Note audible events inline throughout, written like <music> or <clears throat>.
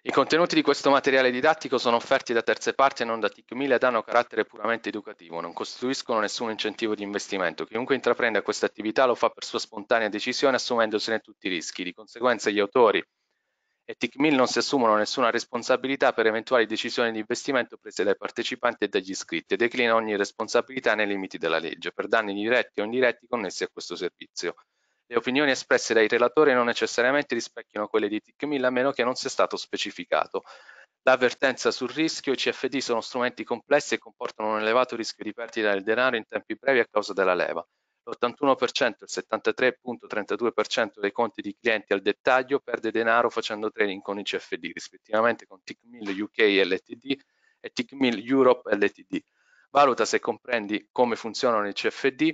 I contenuti di questo materiale didattico sono offerti da terze parti e non da TICMIL ed hanno carattere puramente educativo, non costituiscono nessun incentivo di investimento. Chiunque intraprende questa attività lo fa per sua spontanea decisione assumendosene tutti i rischi. Di conseguenza gli autori e TICMIL non si assumono nessuna responsabilità per eventuali decisioni di investimento prese dai partecipanti e dagli iscritti e declinano ogni responsabilità nei limiti della legge per danni diretti o indiretti connessi a questo servizio. Le opinioni espresse dai relatori non necessariamente rispecchiano quelle di TIC1000 a meno che non sia stato specificato. L'avvertenza sul rischio, i CFD sono strumenti complessi e comportano un elevato rischio di perdita del denaro in tempi brevi a causa della leva. L'81% e il 73.32% dei conti di clienti al dettaglio perde denaro facendo trading con i CFD, rispettivamente con TIC1000 UK LTD e TIC1000 Europe LTD. Valuta se comprendi come funzionano i CFD,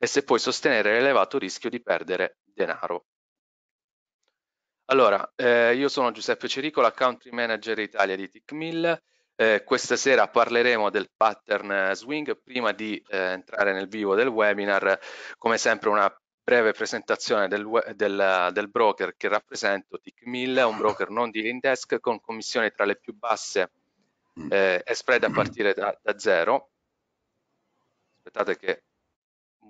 e se puoi sostenere l'elevato rischio di perdere denaro. Allora, eh, io sono Giuseppe Ciricola, Country Manager Italia di TICMIL. Eh, questa sera parleremo del pattern swing. Prima di eh, entrare nel vivo del webinar, come sempre una breve presentazione del, del, del broker che rappresento, TICMIL, un broker non dealing desk con commissioni tra le più basse mm. eh, e spread a partire da, da zero. Aspettate che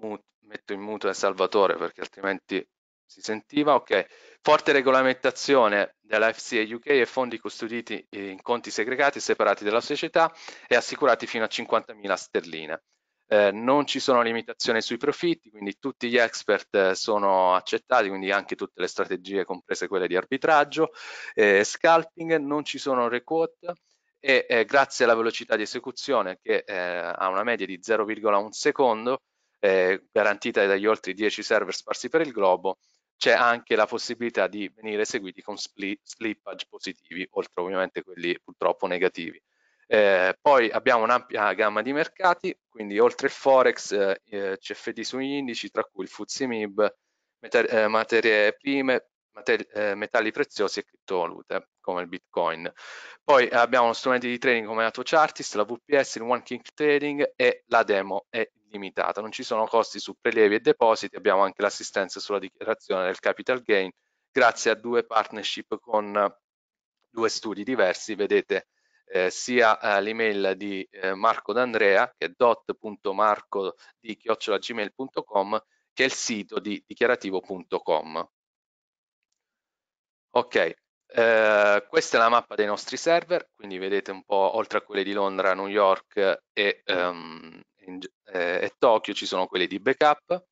mut- metto in muto Salvatore perché altrimenti si sentiva, ok. Forte regolamentazione della FCA UK e fondi custoditi in conti segregati e separati dalla società e assicurati fino a 50.000 sterline. Eh, non ci sono limitazioni sui profitti, quindi tutti gli expert eh, sono accettati, quindi anche tutte le strategie, comprese quelle di arbitraggio, eh, scalping, non ci sono requote e eh, grazie alla velocità di esecuzione che eh, ha una media di 0,1 secondo, eh, garantita dagli oltre 10 server sparsi per il globo, c'è anche la possibilità di venire eseguiti con split, slippage positivi, oltre ovviamente quelli purtroppo negativi. Eh, poi abbiamo un'ampia gamma di mercati, quindi oltre il Forex, eh, eh CFD sugli indici, tra cui il FTSE MIB, eh, materie prime, eh, metalli preziosi e criptovalute come il Bitcoin. Poi abbiamo strumenti di trading come la Chartist, la VPS, il One King Trading e la demo è limitata. Non ci sono costi su prelievi e depositi, abbiamo anche l'assistenza sulla dichiarazione del capital gain grazie a due partnership con due studi diversi, vedete eh, sia eh, l'email di eh, Marco D'Andrea che è dot.marco di chiocciolagmail.com che è il sito di dichiarativo.com. Ok, eh, questa è la mappa dei nostri server, quindi vedete un po' oltre a quelle di Londra, New York e, um, in, eh, e Tokyo ci sono quelle di backup.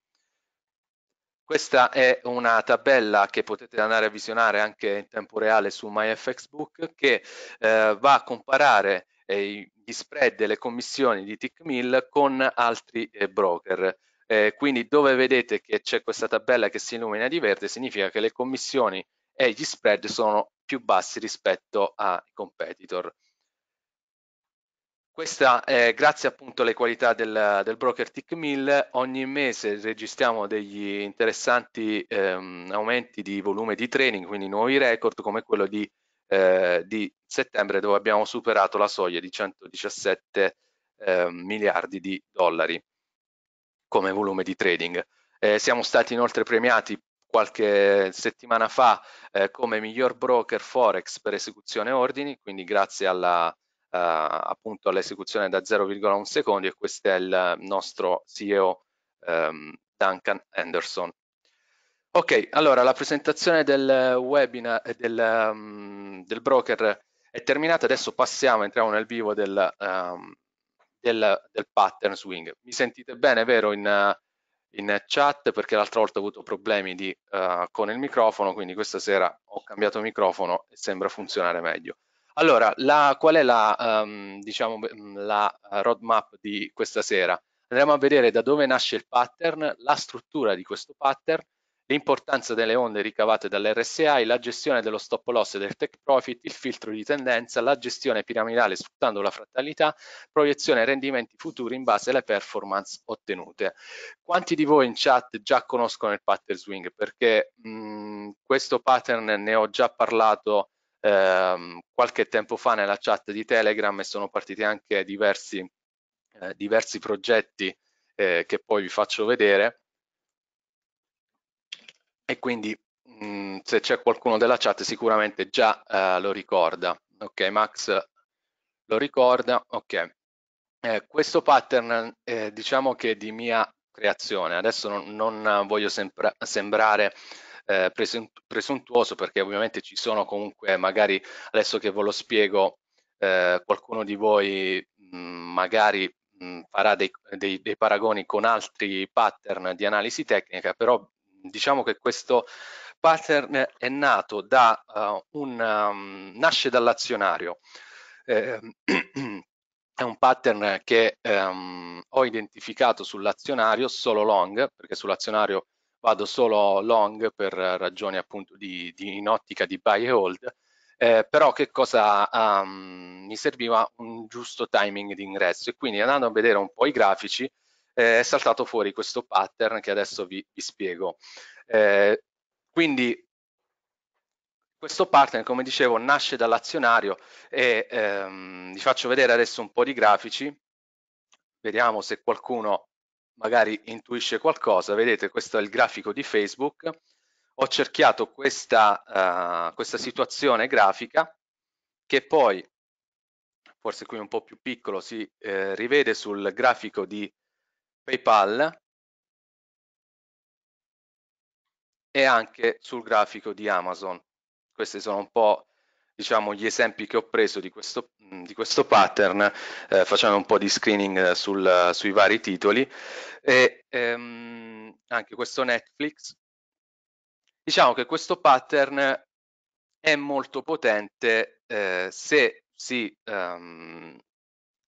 Questa è una tabella che potete andare a visionare anche in tempo reale su MyFXBook che eh, va a comparare eh, gli spread e le commissioni di TickMill con altri eh, broker. Eh, quindi dove vedete che c'è questa tabella che si illumina di verde significa che le commissioni e gli spread sono più bassi rispetto ai competitor. Questa, è grazie appunto alle qualità del, del broker Tick 1000, ogni mese registriamo degli interessanti ehm, aumenti di volume di trading, quindi nuovi record come quello di, eh, di settembre dove abbiamo superato la soglia di 117 eh, miliardi di dollari come volume di trading. Eh, siamo stati inoltre premiati qualche settimana fa eh, come miglior broker forex per esecuzione ordini, quindi grazie alla, eh, appunto all'esecuzione da 0,1 secondi e questo è il nostro CEO ehm, Duncan Anderson. Ok, allora la presentazione del webinar del, um, del broker è terminata, adesso passiamo, entriamo nel vivo del, um, del, del pattern swing. Mi sentite bene, vero, in, uh, in chat perché l'altra volta ho avuto problemi di, uh, con il microfono, quindi questa sera ho cambiato microfono e sembra funzionare meglio. Allora, la, qual è la, um, diciamo, mm, la eh, roadmap di questa sera? Andremo a vedere da dove nasce il pattern, la struttura di questo pattern, l'importanza delle onde ricavate dall'RSI, la gestione dello stop loss e del take profit, il filtro di tendenza, la gestione piramidale sfruttando la frattalità, proiezione e rendimenti futuri in base alle performance ottenute. Quanti di voi in chat già conoscono il pattern swing? Perché mh, mm, questo pattern ne ho già parlato ehm, qualche tempo fa nella chat di Telegram e sono partiti anche diversi, eh, diversi progetti eh, che poi vi faccio vedere e quindi mh, mm, se c'è qualcuno della chat sicuramente già eh, lo ricorda. Ok, Max lo ricorda. Ok, eh, questo pattern eh, diciamo che è di mia creazione. Adesso non, non voglio sembra, sembrare eh, presuntuoso perché ovviamente ci sono comunque magari adesso che ve lo spiego eh, qualcuno di voi mh, mm, magari mh, mm, farà dei, dei, dei paragoni con altri pattern di analisi tecnica, però Diciamo che questo pattern è nato da uh, un um, nasce dall'azionario. Eh, <clears throat> è un pattern che um, ho identificato sull'azionario solo long, perché sull'azionario vado solo long per ragioni appunto di, di in ottica di buy e hold, eh, però che cosa um, mi serviva un giusto timing di ingresso e quindi andando a vedere un po' i grafici eh, è saltato fuori questo pattern che adesso vi, vi spiego. Eh, quindi questo pattern, come dicevo, nasce dall'azionario e ehm, vi faccio vedere adesso un po' di grafici. Vediamo se qualcuno magari intuisce qualcosa. Vedete, questo è il grafico di Facebook. Ho cerchiato questa, uh, questa situazione grafica che poi, forse qui un po' più piccolo, si eh, rivede sul grafico di PayPal e anche sul grafico di Amazon. Questi sono un po' diciamo, gli esempi che ho preso di questo, di questo pattern, eh, facendo un po' di screening sul, sui vari titoli, e ehm, anche questo Netflix. Diciamo che questo pattern è molto potente eh, se si ehm,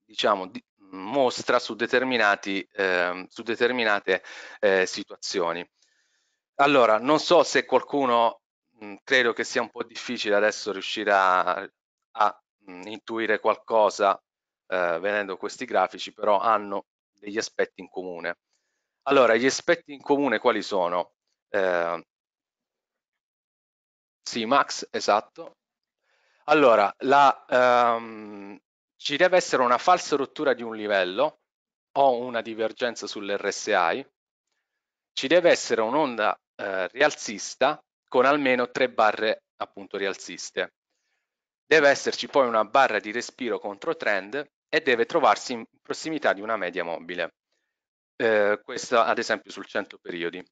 diciamo, di, mostra su, eh, su determinate eh, situazioni. Allora, non so se qualcuno, mh, credo che sia un po' difficile adesso riuscire a, a mh, intuire qualcosa eh, vedendo questi grafici, però hanno degli aspetti in comune. Allora, gli aspetti in comune quali sono? Eh, sì, Max, esatto. Allora, la, um, ci deve essere una falsa rottura di un livello o una divergenza sull'RSI, ci deve essere un'onda eh, rialzista con almeno tre barre appunto rialziste. Deve esserci poi una barra di respiro contro trend e deve trovarsi in prossimità di una media mobile. Eh, questa ad esempio sul 100 periodi.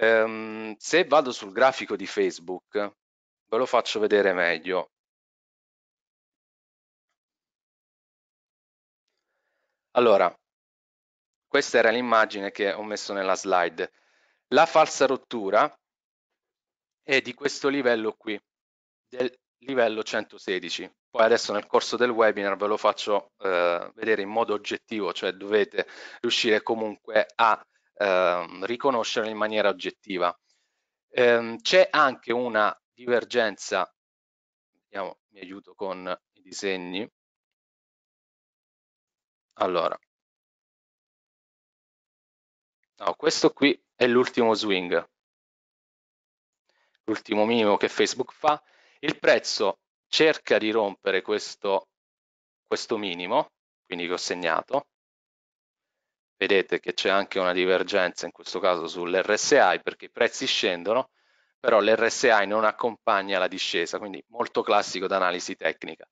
Um, se vado sul grafico di Facebook, ve lo faccio vedere meglio. Allora, questa era l'immagine che ho messo nella slide. La falsa rottura è di questo livello qui, del livello 116. Poi adesso nel corso del webinar ve lo faccio eh, vedere in modo oggettivo, cioè dovete riuscire comunque a eh, riconoscerlo in maniera oggettiva. Ehm, C'è anche una divergenza, vediamo, mi aiuto con i disegni, allora, no, questo qui è l'ultimo swing, l'ultimo minimo che Facebook fa. Il prezzo cerca di rompere questo, questo minimo, quindi che ho segnato. Vedete che c'è anche una divergenza in questo caso sull'RSI perché i prezzi scendono, però l'RSI non accompagna la discesa, quindi molto classico d'analisi tecnica.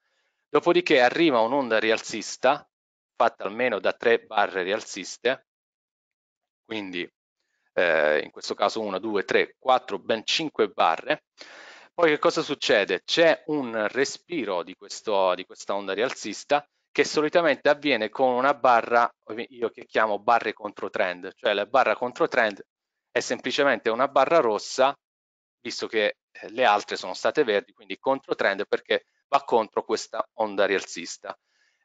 Dopodiché arriva un'onda rialzista fatta almeno da tre barre rialziste, quindi eh, in questo caso 1, 2, 3, 4, ben 5 barre. Poi che cosa succede? C'è un respiro di, questo, di questa onda rialzista che solitamente avviene con una barra, io che chiamo barre contro trend, cioè la barra contro trend è semplicemente una barra rossa, visto che eh, le altre sono state verdi, quindi contro trend perché va contro questa onda rialzista.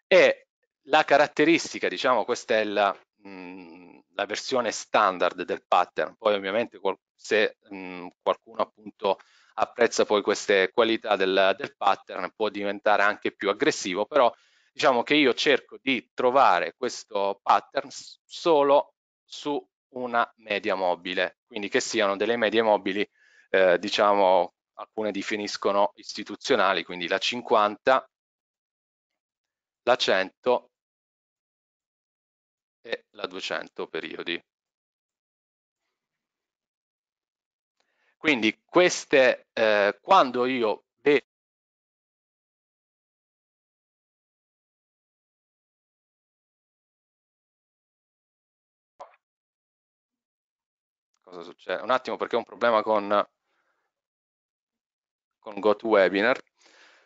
E la caratteristica, diciamo, questa è la, mh, mm, la versione standard del pattern, poi ovviamente se mh, mm, qualcuno appunto apprezza poi queste qualità del, del, pattern può diventare anche più aggressivo, però diciamo che io cerco di trovare questo pattern solo su una media mobile, quindi che siano delle medie mobili, eh, diciamo alcune definiscono istituzionali, quindi la 50, la 100 e la 200 periodi. Quindi queste, eh, quando io vedo cosa succede? Un attimo perché ho un problema con, con GoToWebinar.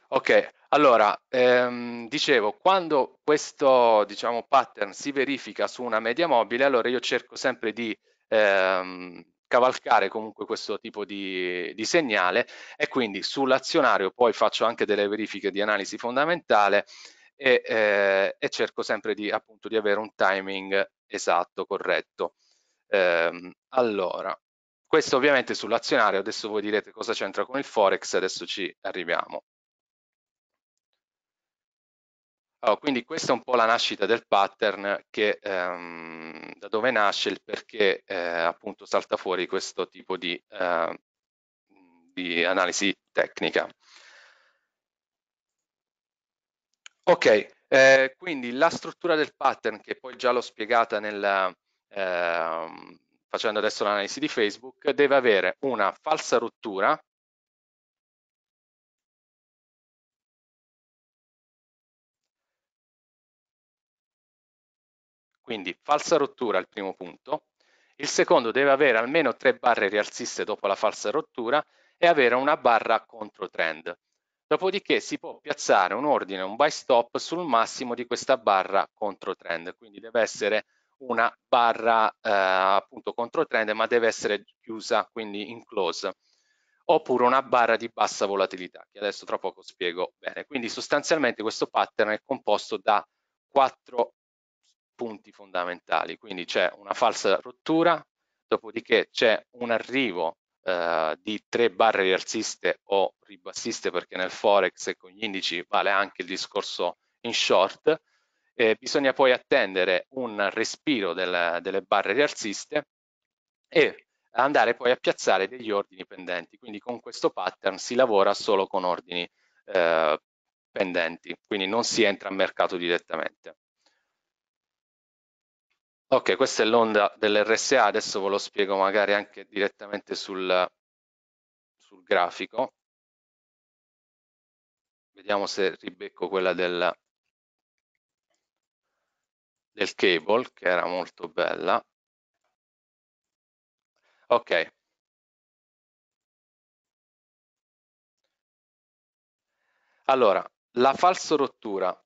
Ok, allora, ehm, dicevo, quando questo diciamo, pattern si verifica su una media mobile, allora io cerco sempre di ehm, cavalcare comunque questo tipo di, di segnale e quindi sull'azionario poi faccio anche delle verifiche di analisi fondamentale e, eh, e cerco sempre di, appunto, di avere un timing esatto, corretto. Eh, allora, questo ovviamente sull'azionario, adesso voi direte cosa c'entra con il Forex, adesso ci arriviamo. Allora, oh, quindi questa è un po' la nascita del pattern, che, ehm, da dove nasce il perché eh, appunto salta fuori questo tipo di, eh, di analisi tecnica. Ok, eh, quindi la struttura del pattern, che poi già l'ho spiegata nel, ehm, facendo adesso l'analisi di Facebook, deve avere una falsa rottura, Quindi falsa rottura al primo punto, il secondo deve avere almeno tre barre rialziste dopo la falsa rottura e avere una barra contro trend. Dopodiché si può piazzare un ordine, un buy stop sul massimo di questa barra contro trend, quindi deve essere una barra eh, appunto contro trend ma deve essere chiusa, quindi in close oppure una barra di bassa volatilità, che adesso tra poco spiego bene. Quindi sostanzialmente questo pattern è composto da quattro punti fondamentali, quindi c'è una falsa rottura, dopodiché c'è un arrivo eh, di tre barre rialziste o ribassiste perché nel forex e con gli indici vale anche il discorso in short, eh, bisogna poi attendere un respiro del, delle barre rialziste e andare poi a piazzare degli ordini pendenti, quindi con questo pattern si lavora solo con ordini eh, pendenti, quindi non si entra a mercato direttamente. Ok, questa è l'onda dell'RSA, adesso ve lo spiego magari anche direttamente sul, sul grafico. Vediamo se ribecco quella del, del cable, che era molto bella. Ok. Allora, la falso rottura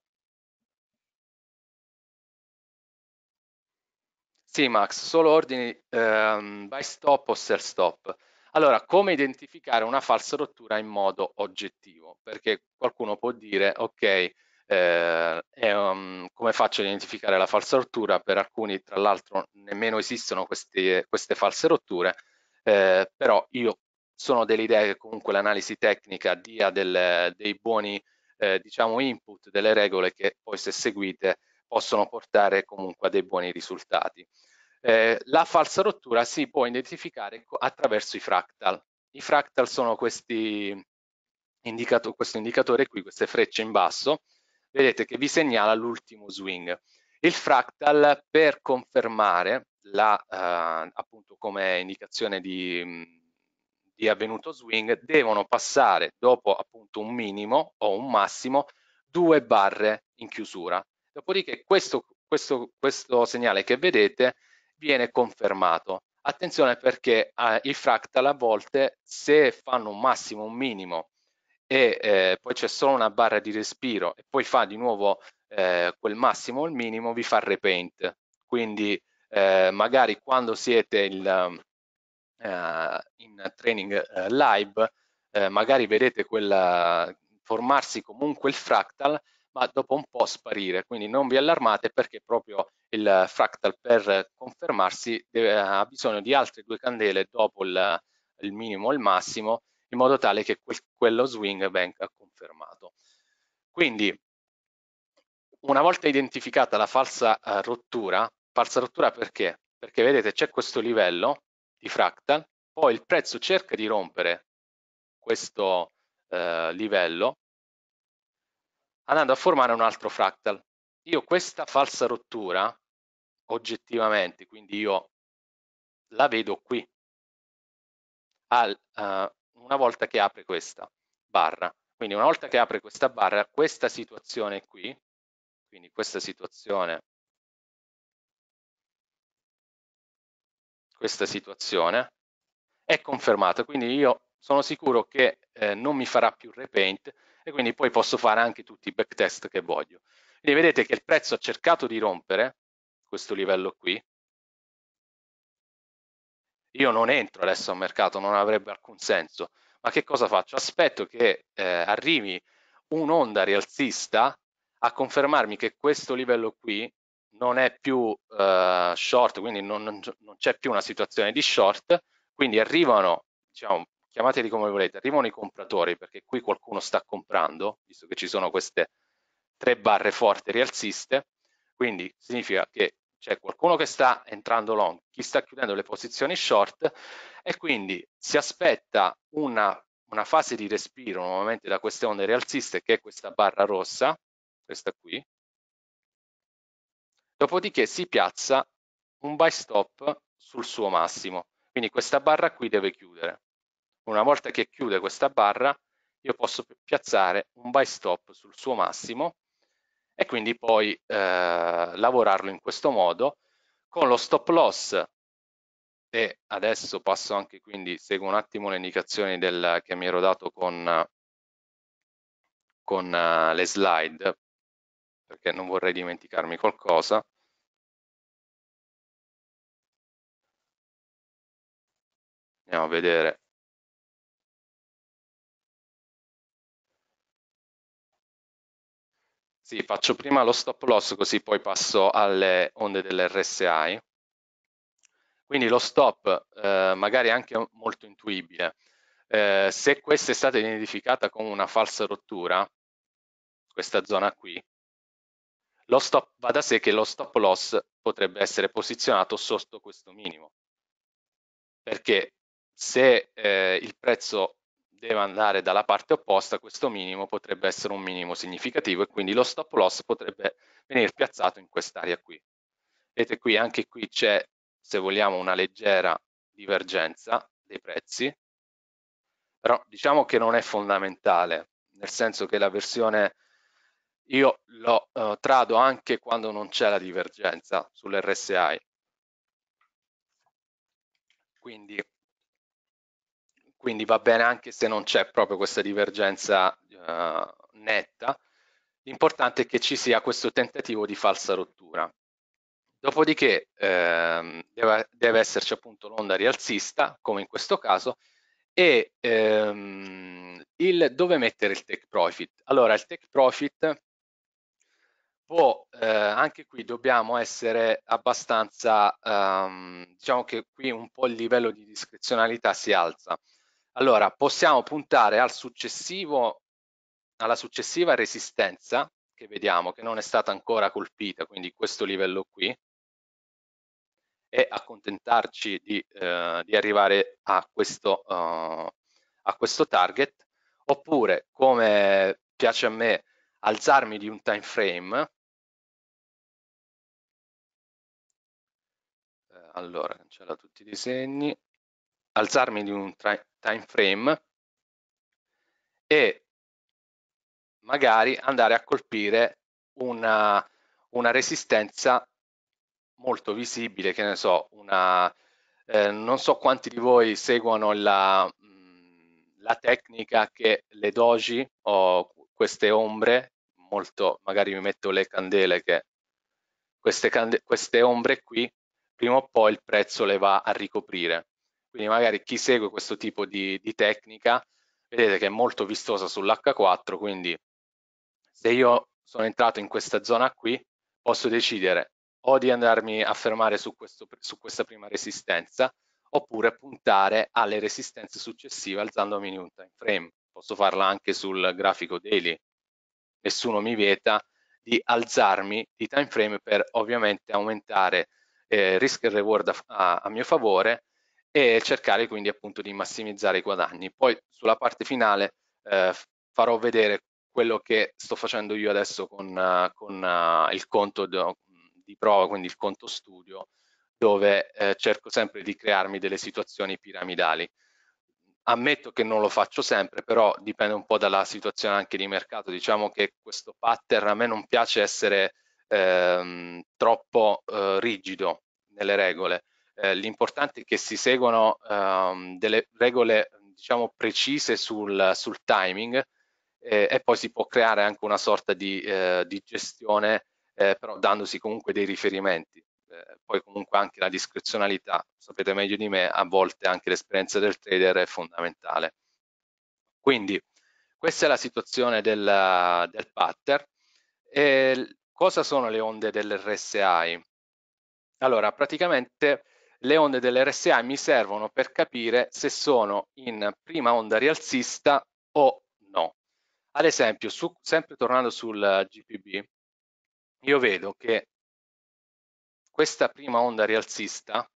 Sì, Max, solo ordini ehm, by stop o self stop. Allora, come identificare una falsa rottura in modo oggettivo? Perché qualcuno può dire, ok, eh, eh, um, come faccio ad identificare la falsa rottura? Per alcuni, tra l'altro, nemmeno esistono queste, queste false rotture, eh, però io sono dell'idea che comunque l'analisi tecnica dia del, dei buoni, eh, diciamo, input, delle regole che poi se seguite possono portare comunque a dei buoni risultati. Eh, la falsa rottura si può identificare attraverso i fractal. I fractal sono questi indicato, questo indicatore qui, queste frecce in basso, vedete che vi segnala l'ultimo swing. Il fractal per confermare la, eh, appunto come indicazione di, di avvenuto swing devono passare dopo appunto un minimo o un massimo due barre in chiusura. Dopodiché questo, questo, questo segnale che vedete viene confermato. Attenzione perché eh, ah, i fractal a volte se fanno un massimo, un minimo e eh, poi c'è solo una barra di respiro e poi fa di nuovo eh, quel massimo o il minimo vi fa repaint. Quindi eh, magari quando siete il, eh, in training eh, live magari vedete quella, formarsi comunque il fractal ma dopo un po' sparire, quindi non vi allarmate perché proprio il fractal per confermarsi deve, eh, ha bisogno di altre due candele dopo il, il minimo o il massimo in modo tale che quel, quello swing venga confermato. Quindi una volta identificata la falsa eh, rottura, falsa rottura perché? Perché vedete c'è questo livello di fractal, poi il prezzo cerca di rompere questo eh, livello andando a formare un altro fractal. Io questa falsa rottura, oggettivamente, quindi io la vedo qui, al, uh, una volta che apre questa barra. Quindi una volta che apre questa barra, questa situazione qui, quindi questa situazione, questa situazione è confermata. Quindi io sono sicuro che eh, non mi farà più repaint e quindi poi posso fare anche tutti i backtest che voglio. Quindi vedete che il prezzo ha cercato di rompere questo livello qui. Io non entro adesso al mercato, non avrebbe alcun senso. Ma che cosa faccio? Aspetto che eh, arrivi un'onda rialzista a confermarmi che questo livello qui non è più eh, short, quindi non, non c'è più una situazione di short, quindi arrivano diciamo, chiamateli come volete, arrivano i compratori perché qui qualcuno sta comprando, visto che ci sono queste tre barre forti rialziste, quindi significa che c'è qualcuno che sta entrando long, chi sta chiudendo le posizioni short e quindi si aspetta una, una fase di respiro nuovamente da queste onde rialziste che è questa barra rossa, questa qui, dopodiché si piazza un buy stop sul suo massimo, quindi questa barra qui deve chiudere. Una volta che chiude questa barra io posso piazzare un buy stop sul suo massimo e quindi poi eh, lavorarlo in questo modo con lo stop loss e adesso passo anche quindi seguo un attimo le indicazioni del, che mi ero dato con, con uh, le slide perché non vorrei dimenticarmi qualcosa andiamo a vedere Sì, faccio prima lo stop loss così poi passo alle onde dell'RSI. Quindi lo stop eh, magari è anche molto intuibile. Eh, se questa è stata identificata come una falsa rottura, questa zona qui, lo stop, va da sé che lo stop loss potrebbe essere posizionato sotto questo minimo. Perché se eh, il prezzo deve andare dalla parte opposta, questo minimo potrebbe essere un minimo significativo e quindi lo stop loss potrebbe venire piazzato in quest'area qui. Vedete qui, anche qui c'è, se vogliamo, una leggera divergenza dei prezzi, però diciamo che non è fondamentale, nel senso che la versione io lo eh, trado anche quando non c'è la divergenza sull'RSI. Quindi quindi va bene anche se non c'è proprio questa divergenza eh, netta, l'importante è che ci sia questo tentativo di falsa rottura. Dopodiché ehm, deve, deve, esserci appunto l'onda rialzista, come in questo caso, e ehm, il, dove mettere il take profit. Allora, il take profit può, eh, anche qui dobbiamo essere abbastanza, ehm, diciamo che qui un po' il livello di discrezionalità si alza. Allora, possiamo puntare al alla successiva resistenza che vediamo, che non è stata ancora colpita, quindi questo livello qui, e accontentarci di, eh, di arrivare a questo, uh, a questo target, oppure, come piace a me, alzarmi di un time frame, eh, allora cancella tutti i disegni alzarmi di un, time frame time frame e magari andare a colpire una, una resistenza molto visibile, che ne so, una, eh, non so quanti di voi seguono la, mm, la tecnica che le doji o queste ombre, molto, magari mi metto le candele che queste, queste ombre qui, prima o poi il prezzo le va a ricoprire. Quindi magari chi segue questo tipo di, di tecnica, vedete che è molto vistosa sull'H4, quindi se io sono entrato in questa zona qui, posso decidere o di andarmi a fermare su, questo, su questa prima resistenza, oppure puntare alle resistenze successive alzandomi in un time frame. Posso farla anche sul grafico daily. Nessuno mi vieta di alzarmi di time frame per ovviamente aumentare eh, risk e reward a, a, mio favore e cercare quindi appunto di massimizzare i guadagni. Poi sulla parte finale eh, farò vedere quello che sto facendo io adesso con, uh, con uh, il conto do, di prova, quindi il conto studio, dove eh, cerco sempre di crearmi delle situazioni piramidali. Ammetto che non lo faccio sempre, però dipende un po' dalla situazione anche di mercato. Diciamo che questo pattern a me non piace essere ehm, troppo eh, rigido nelle regole eh, l'importante è che si seguono ehm, delle regole diciamo precise sul, sul timing eh, e poi si può creare anche una sorta di, eh, di gestione eh, però dandosi comunque dei riferimenti eh, poi comunque anche la discrezionalità sapete meglio di me a volte anche l'esperienza del trader è fondamentale quindi questa è la situazione del, del pattern e cosa sono le onde dell'RSI? Allora, praticamente le onde dell'RSA mi servono per capire se sono in prima onda rialzista o no. Ad esempio, su, sempre tornando sul GPB, io vedo che questa prima onda rialzista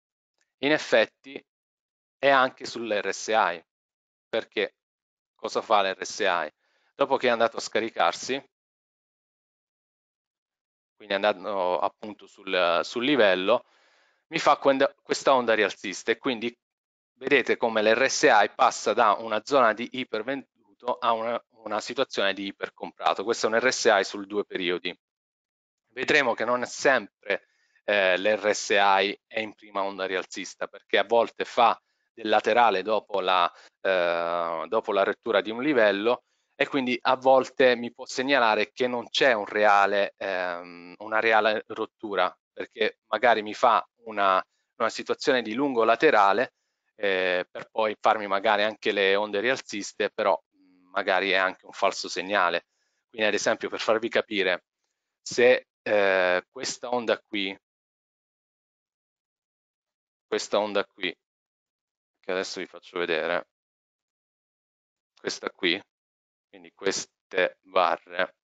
in effetti è anche sull'RSI. Perché cosa fa l'RSI? Dopo che è andato a scaricarsi, quindi andando appunto sul, sul livello, mi fa questa onda rialzista e quindi vedete come l'RSI passa da una zona di ipervenduto a una, una situazione di ipercomprato. Questo è un RSI sul due periodi. Vedremo che non è sempre eh, l'RSI è in prima onda rialzista perché a volte fa del laterale dopo la, eh, dopo la rettura di un livello e quindi a volte mi può segnalare che non c'è un ehm, una reale rottura perché magari mi fa una, una situazione di lungo laterale eh, per poi farmi magari anche le onde rialziste, però magari è anche un falso segnale. Quindi ad esempio per farvi capire, se eh, questa onda qui, questa onda qui, che adesso vi faccio vedere, questa qui, quindi queste barre,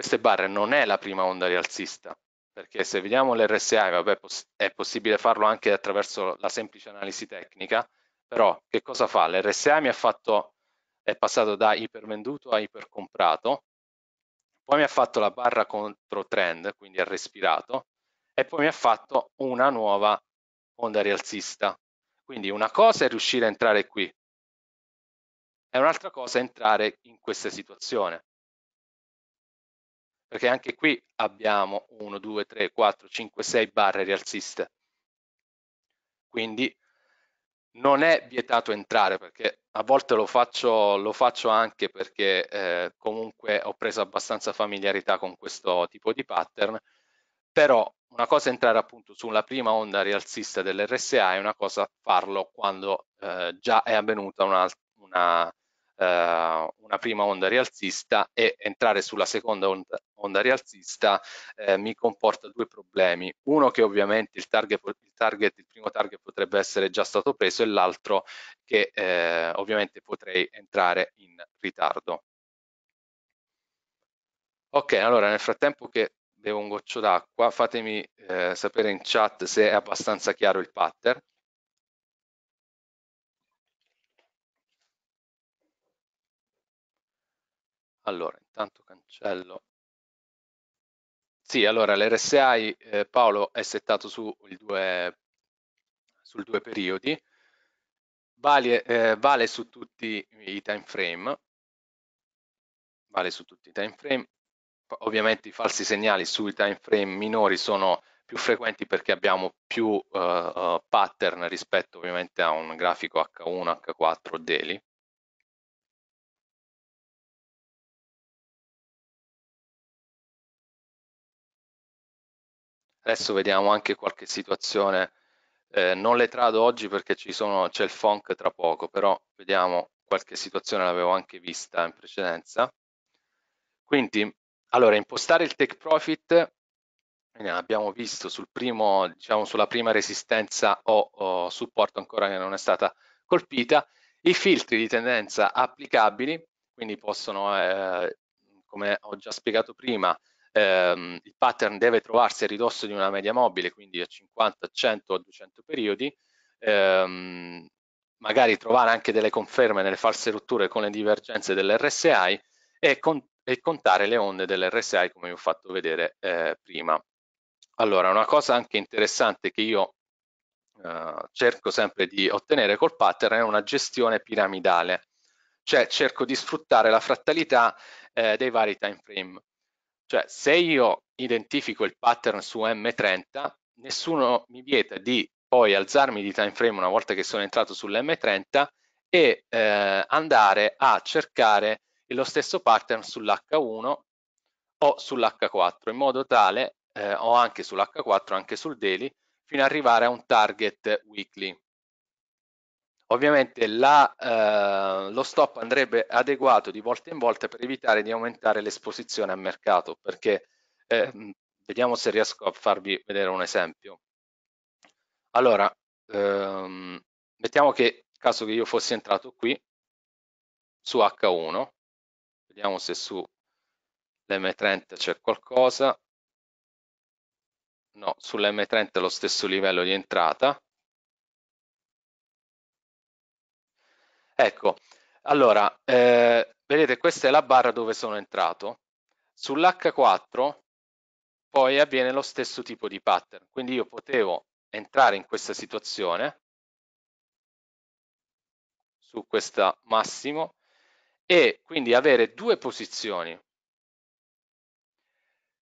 queste barre non è la prima onda rialzista, perché se vediamo l'RSI vabbè, è possibile farlo anche attraverso la semplice analisi tecnica, però che cosa fa? L'RSI mi ha fatto, è passato da ipervenduto a ipercomprato, poi mi ha fatto la barra contro trend, quindi ha respirato, e poi mi ha fatto una nuova onda rialzista. Quindi una cosa è riuscire a entrare qui, e un'altra cosa è entrare in questa situazione perché anche qui abbiamo 1, 2, 3, 4, 5, 6 barre rialziste. Quindi non è vietato entrare perché a volte lo faccio, lo faccio anche perché eh, comunque ho preso abbastanza familiarità con questo tipo di pattern, però una cosa è entrare appunto sulla prima onda rialzista dell'RSA e una cosa farlo quando eh, già è avvenuta una, una, eh, una prima onda rialzista e entrare sulla seconda onda, onda rialzista eh, mi comporta due problemi. Uno che ovviamente il, target, il, target, il primo target potrebbe essere già stato preso e l'altro che eh, ovviamente potrei entrare in ritardo. Ok, allora nel frattempo che bevo un goccio d'acqua fatemi eh, sapere in chat se è abbastanza chiaro il pattern. Allora, intanto cancello. Sì, allora l'RSI eh, Paolo è settato su due, sul due periodi, vale, eh, vale, su tutti i time frame, vale su tutti i time frame. Ovviamente i falsi segnali sui time frame minori sono più frequenti perché abbiamo più eh, eh pattern rispetto ovviamente a un grafico H1, H4 daily. Adesso vediamo anche qualche situazione, eh, non le trado oggi perché c'è il funk tra poco, però vediamo qualche situazione, l'avevo anche vista in precedenza. Quindi, allora, impostare il take profit, abbiamo visto sul primo, diciamo, sulla prima resistenza o, o supporto ancora che non è stata colpita, i filtri di tendenza applicabili, quindi possono, eh, come ho già spiegato prima, ehm, il pattern deve trovarsi a ridosso di una media mobile, quindi a 50, 100 o 200 periodi, ehm, magari trovare anche delle conferme nelle false rotture con le divergenze dell'RSI e, con, e, contare le onde dell'RSI come vi ho fatto vedere eh, prima. Allora, una cosa anche interessante che io eh, cerco sempre di ottenere col pattern è una gestione piramidale, cioè cerco di sfruttare la frattalità eh, dei vari time frame. Cioè se io identifico il pattern su M30, nessuno mi vieta di poi alzarmi di time frame una volta che sono entrato sull'M30 e eh, andare a cercare lo stesso pattern sull'H1 o sull'H4 in modo tale eh, o anche sull'H4 anche sul daily fino ad arrivare a un target weekly Ovviamente la, eh, lo stop andrebbe adeguato di volta in volta per evitare di aumentare l'esposizione al mercato, perché eh, vediamo se riesco a farvi vedere un esempio. Allora, ehm, mettiamo che caso che io fossi entrato qui su H1, vediamo se su l'M30 c'è qualcosa, no, sull'M30 è lo stesso livello di entrata, Ecco, allora, eh, vedete questa è la barra dove sono entrato. Sull'H4 poi avviene lo stesso tipo di pattern, quindi io potevo entrare in questa situazione su questa massimo e quindi avere due posizioni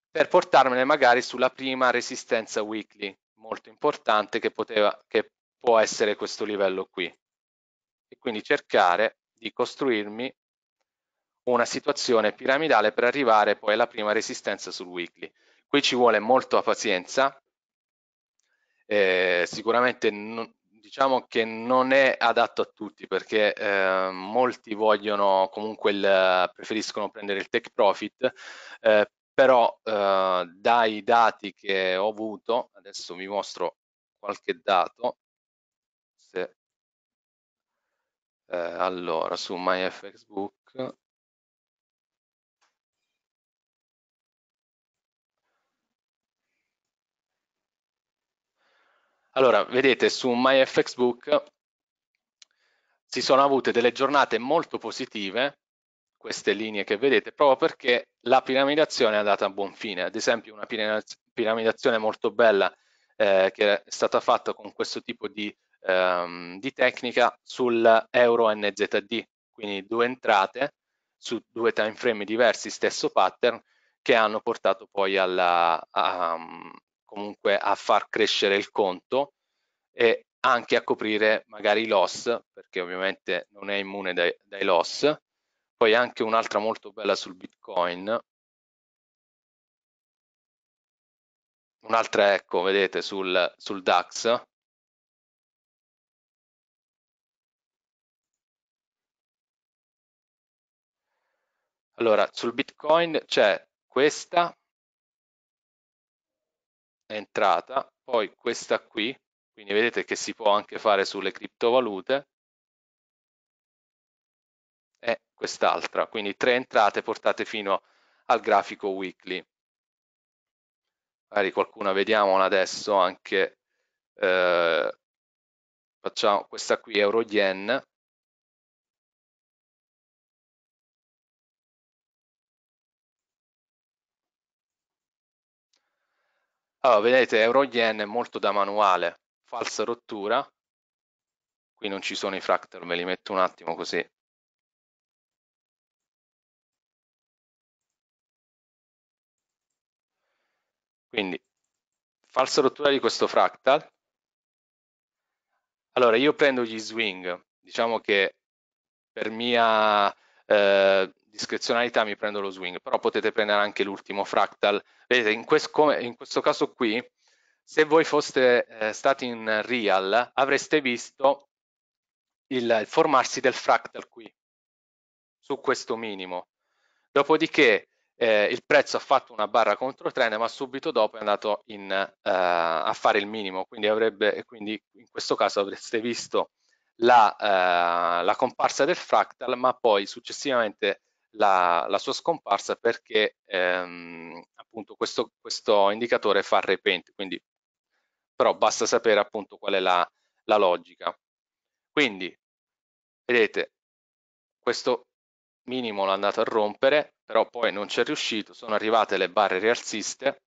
per portarmene magari sulla prima resistenza weekly molto importante che, poteva, che può essere questo livello qui e quindi cercare di costruirmi una situazione piramidale per arrivare poi alla prima resistenza sul weekly. Qui ci vuole molta pazienza, eh, sicuramente non, diciamo che non è adatto a tutti perché eh, molti vogliono comunque il, preferiscono prendere il take profit, eh, però eh, dai dati che ho avuto, adesso vi mostro qualche dato, Eh, allora, su MyFXBook Allora, vedete su MyFXBook si sono avute delle giornate molto positive, queste linee che vedete, proprio perché la piramidazione è andata a buon fine. Ad esempio una piramidazione molto bella eh, che è stata fatta con questo tipo di ehm, di tecnica sul euro NZD, quindi due entrate su due time frame diversi, stesso pattern, che hanno portato poi alla, a, um, comunque a far crescere il conto e anche a coprire magari i loss, perché ovviamente non è immune dai, dai loss. Poi anche un'altra molto bella sul Bitcoin. Un'altra, ecco, vedete, sul, sul DAX, Allora, sul Bitcoin c'è questa entrata, poi questa qui, quindi vedete che si può anche fare sulle criptovalute, e quest'altra, quindi tre entrate portate fino al grafico weekly. Magari qualcuna vediamo adesso anche, eh, facciamo questa qui euro yen, Allora, vedete, euro yen è molto da manuale, falsa rottura, qui non ci sono i fractal, me li metto un attimo così quindi falsa rottura di questo fractal allora io prendo gli swing diciamo che per mia eh, discrezionalità mi prendo lo swing, però potete prendere anche l'ultimo fractal. Vedete, in, quest, come, in, questo caso qui, se voi foste eh, stati in real, avreste visto il, il formarsi del fractal qui, su questo minimo. Dopodiché eh, il prezzo ha fatto una barra contro trend, ma subito dopo è andato in, eh, a fare il minimo, quindi, avrebbe, quindi in questo caso avreste visto la, eh, la comparsa del fractal, ma poi successivamente la, la sua scomparsa perché ehm, appunto questo, questo, indicatore fa repent, quindi però basta sapere appunto qual è la, la logica. Quindi, vedete, questo minimo l'ha andato a rompere, però poi non ci è riuscito, sono arrivate le barre rialziste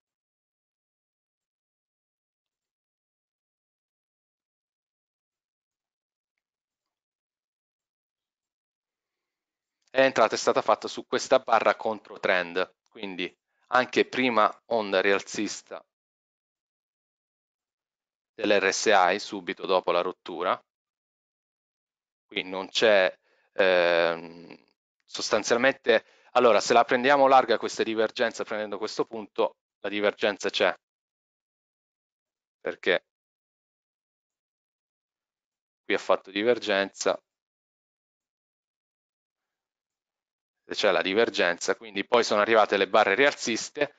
è l'entrata è stata fatta su questa barra contro trend, quindi anche prima onda rialzista dell'RSI subito dopo la rottura, qui non c'è eh, sostanzialmente, allora se la prendiamo larga questa divergenza prendendo questo punto, la divergenza c'è, perché qui ha fatto divergenza, c'è cioè la divergenza, quindi poi sono arrivate le barre rialziste,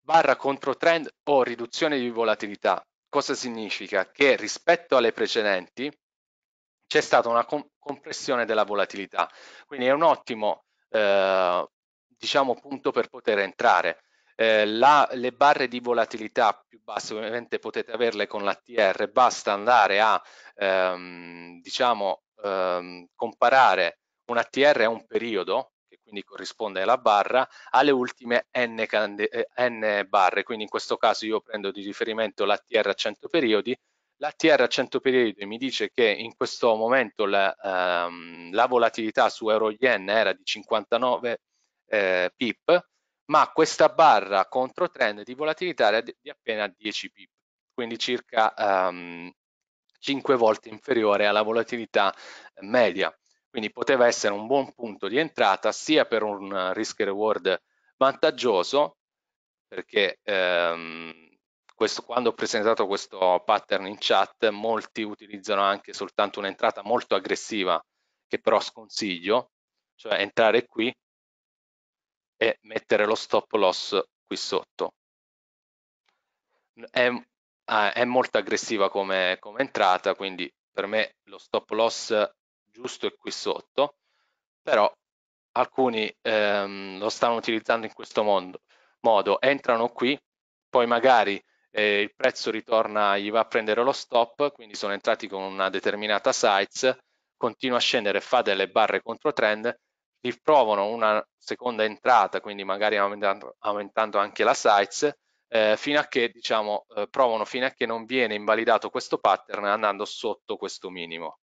barra contro trend o riduzione di volatilità. Cosa significa? Che rispetto alle precedenti c'è stata una compressione della volatilità, quindi è un ottimo eh, diciamo, punto per poter entrare. Eh, la, le barre di volatilità più basse ovviamente potete averle con l'ATR, basta andare a ehm, diciamo, ehm, comparare un ATR a un periodo quindi corrisponde alla barra, alle ultime n, eh, n, barre, quindi in questo caso io prendo di riferimento la TR a 100 periodi, la TR a 100 periodi mi dice che in questo momento la, ehm, la volatilità su euro yen era di 59 eh, pip, ma questa barra contro trend di volatilità era di, di appena 10 pip, quindi circa ehm, 5 volte inferiore alla volatilità media. Quindi poteva essere un buon punto di entrata sia per un risk reward vantaggioso, perché ehm, questo, quando ho presentato questo pattern in chat, molti utilizzano anche soltanto un'entrata molto aggressiva, che però sconsiglio, cioè entrare qui e mettere lo stop loss qui sotto. È, ah, è molto aggressiva come, come entrata, quindi per me lo stop loss giusto è qui sotto, però alcuni ehm, lo stanno utilizzando in questo mondo, modo, entrano qui, poi magari eh, il prezzo ritorna, gli va a prendere lo stop, quindi sono entrati con una determinata size, continua a scendere, fa delle barre contro trend, riprovano una seconda entrata, quindi magari aumentando, aumentando anche la size, eh, fino a che diciamo eh, provano fino a che non viene invalidato questo pattern andando sotto questo minimo.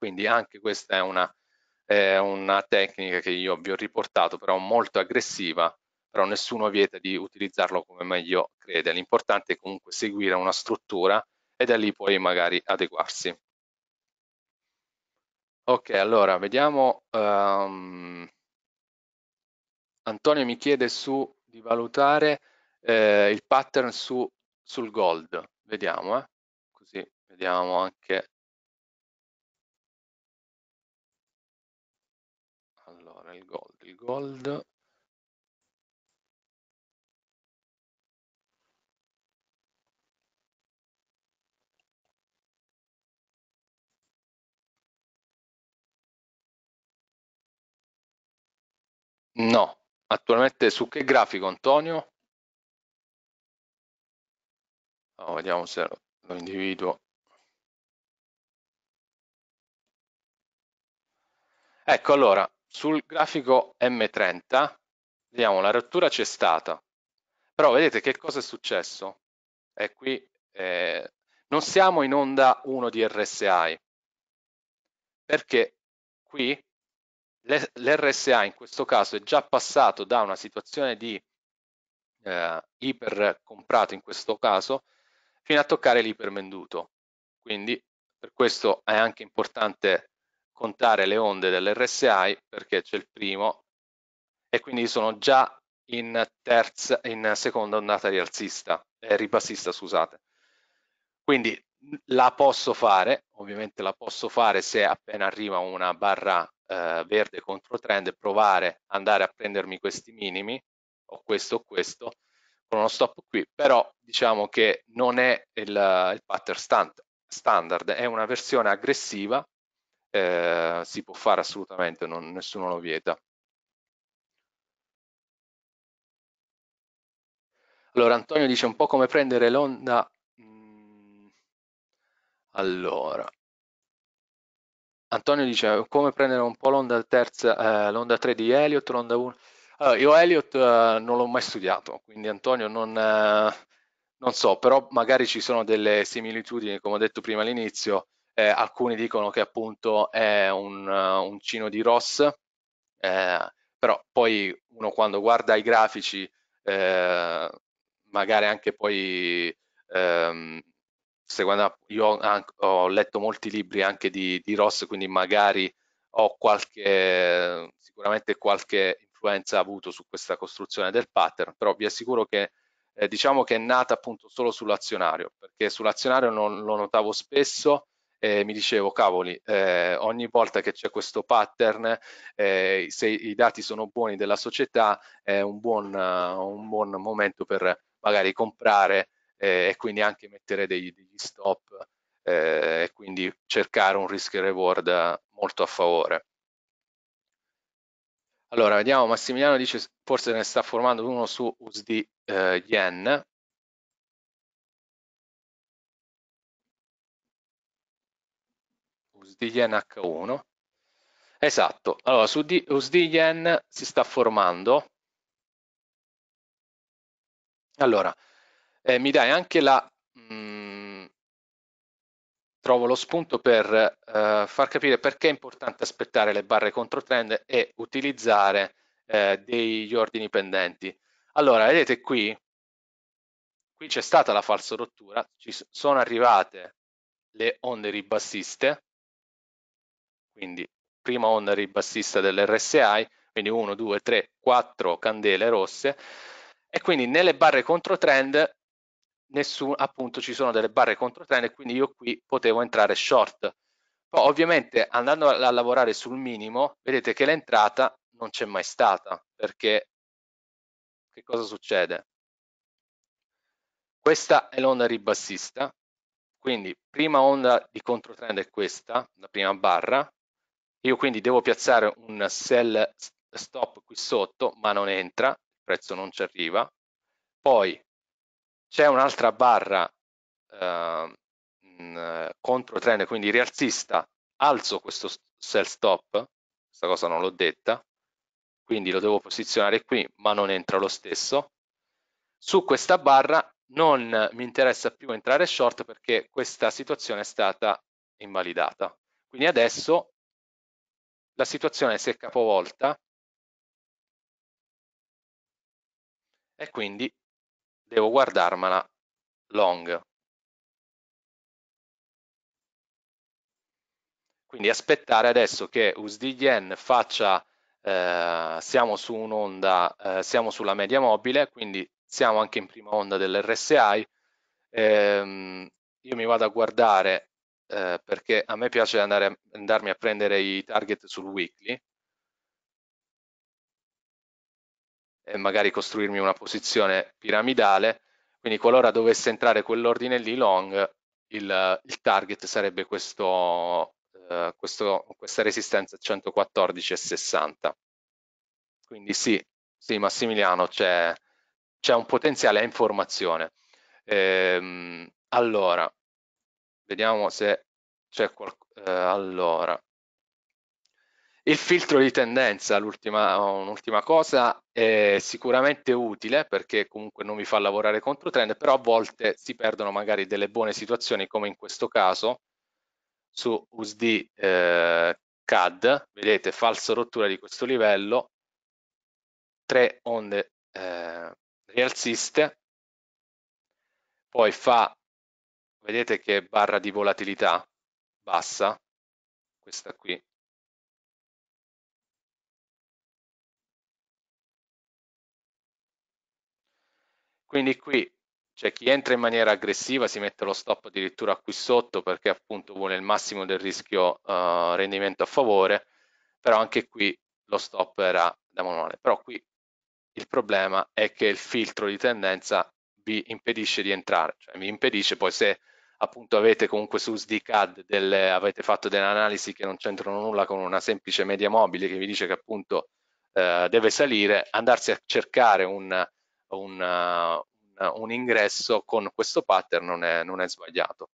Quindi anche questa è una, è una tecnica che io vi ho riportato, però molto aggressiva, però nessuno vieta di utilizzarlo come meglio crede. L'importante è comunque seguire una struttura e da lì poi magari adeguarsi. Ok, allora vediamo. Um, Antonio mi chiede su, di valutare eh, il pattern su, sul gold. Vediamo, eh? così vediamo anche gold No, attualmente su che grafico Antonio? Oh, vediamo se lo individuo. Ecco allora, sul grafico M30, vediamo, la rottura c'è stata, però vedete che cosa è successo? E qui eh, non siamo in onda 1 di RSI, perché qui l'RSA in questo caso è già passato da una situazione di eh, iper comprato in questo caso fino a toccare l'iper venduto quindi per questo è anche importante contare le onde dell'RSI perché c'è il primo e quindi sono già in, terza, in seconda ondata rialzista, eh, ribassista, scusate. Quindi la posso fare, ovviamente la posso fare se appena arriva una barra eh, verde contro trend, provare andare a prendermi questi minimi, o questo o questo, con uno stop qui, però diciamo che non è il, il pattern stand, standard, è una versione aggressiva eh, si può fare assolutamente, non, nessuno lo vieta. Allora Antonio dice un po' come prendere l'onda. Mm, allora, Antonio dice come prendere un po' l'onda terza, eh, l'onda 3 di Elliot, l'onda 1. Allora, io Elliot eh, non l'ho mai studiato, quindi Antonio non, eh, non, so, però magari ci sono delle similitudini, come ho detto prima all'inizio, eh, alcuni dicono che appunto è eh, un cino di Ross, eh, però poi uno quando guarda i grafici, eh, magari anche poi, ehm, seguendo, io ho, ho, letto molti libri anche di, di Ross, quindi magari ho qualche, sicuramente qualche influenza avuto su questa costruzione del pattern, però vi assicuro che eh, diciamo che è nata appunto solo sull'azionario, perché sull'azionario non lo notavo spesso, eh, mi dicevo, cavoli, eh, ogni volta che c'è questo pattern, eh, se i dati sono buoni della società, è un buon, uh, un buon momento per magari comprare eh, e quindi anche mettere dei, degli stop eh, e quindi cercare un risk reward molto a favore. Allora, vediamo, Massimiliano dice forse ne sta formando uno su USD eh, Yen, USDyen H1. Esatto, allora su USDyen si sta formando. Allora, eh, mi dai anche la... Mh, mm, trovo lo spunto per eh, far capire perché è importante aspettare le barre contro trend e utilizzare eh, degli ordini pendenti. Allora, vedete qui, qui c'è stata la falsa rottura, ci sono arrivate le onde ribassiste, quindi prima onda ribassista dell'RSI, quindi 1, 2, 3, 4 candele rosse e quindi nelle barre contro trend nessun, appunto ci sono delle barre contro trend e quindi io qui potevo entrare short. Poi ovviamente andando a, a lavorare sul minimo vedete che l'entrata non c'è mai stata perché che cosa succede? Questa è l'onda ribassista, quindi prima onda di controtrend è questa, la prima barra, io quindi devo piazzare un sell stop qui sotto, ma non entra, il prezzo non ci arriva. Poi c'è un'altra barra eh, trend quindi rialzista, alzo questo sell stop, questa cosa non l'ho detta, quindi lo devo posizionare qui, ma non entra lo stesso. Su questa barra non mi interessa più entrare short perché questa situazione è stata invalidata. Quindi adesso la situazione si è capovolta e quindi devo guardarmela long. Quindi aspettare adesso che USD Yen faccia, eh, siamo su un'onda, eh, siamo sulla media mobile, quindi siamo anche in prima onda dell'RSI, ehm, io mi vado a guardare eh, perché a me piace andare a, andarmi a prendere i target sul weekly e magari costruirmi una posizione piramidale, quindi qualora dovesse entrare quell'ordine lì long, il, il target sarebbe questo, eh, questo, questa resistenza 114,60. Quindi sì, sì Massimiliano, c'è, un potenziale a informazione. Ehm, allora, Vediamo se c'è qualcosa. Eh, allora, il filtro di tendenza, un'ultima cosa, è sicuramente utile perché comunque non mi fa lavorare contro trend, però a volte si perdono magari delle buone situazioni come in questo caso su USD eh, CAD, vedete falsa rottura di questo livello, tre onde eh, rialziste, poi fa vedete che barra di volatilità bassa, questa qui, Quindi qui c'è cioè chi entra in maniera aggressiva, si mette lo stop addirittura qui sotto perché appunto vuole il massimo del rischio uh, rendimento a favore, però anche qui lo stop era da manuale. Però qui il problema è che il filtro di tendenza vi impedisce di entrare, cioè vi impedisce poi se appunto avete comunque su SDCAD delle, avete fatto delle analisi che non c'entrano nulla con una semplice media mobile che vi dice che appunto eh, deve salire, andarsi a cercare un, un, un ingresso con questo pattern non è, non è sbagliato.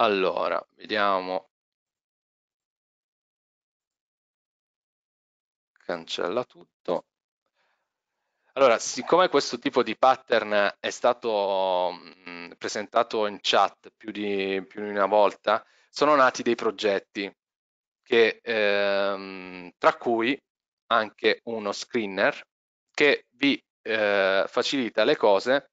Allora, vediamo. Cancella tutto. Allora, siccome questo tipo di pattern è stato mh, mm, presentato in chat più di, più di, una volta, sono nati dei progetti, che, ehm, tra cui anche uno screener che vi eh, facilita le cose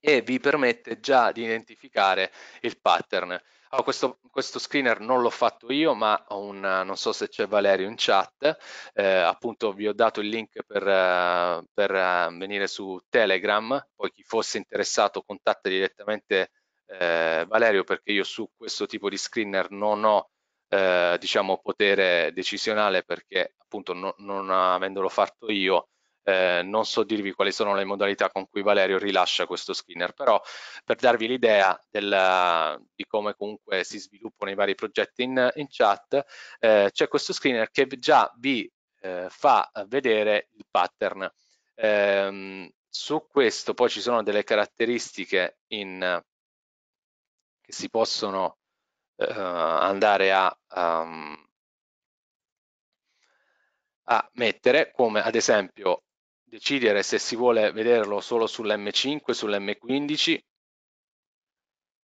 e vi permette già di identificare il pattern. Oh, questo, questo, screener non l'ho fatto io, ma una, eh, non so se c'è Valerio in chat, eh, appunto vi ho dato il link per, eh, per eh, venire su Telegram, poi chi fosse interessato contatta direttamente eh, Valerio perché io su questo tipo di screener non ho eh, diciamo potere decisionale perché appunto no, non avendolo fatto io eh, non so dirvi quali sono le modalità con cui Valerio rilascia questo screener, però per darvi l'idea di come comunque si sviluppano i vari progetti in, in chat, eh, c'è questo screener che già vi eh, fa vedere il pattern. Ehm, su questo poi ci sono delle caratteristiche in, che si possono eh, andare a... Um, mettere come ad esempio decidere se si vuole vederlo solo sull'M5, sull'M15,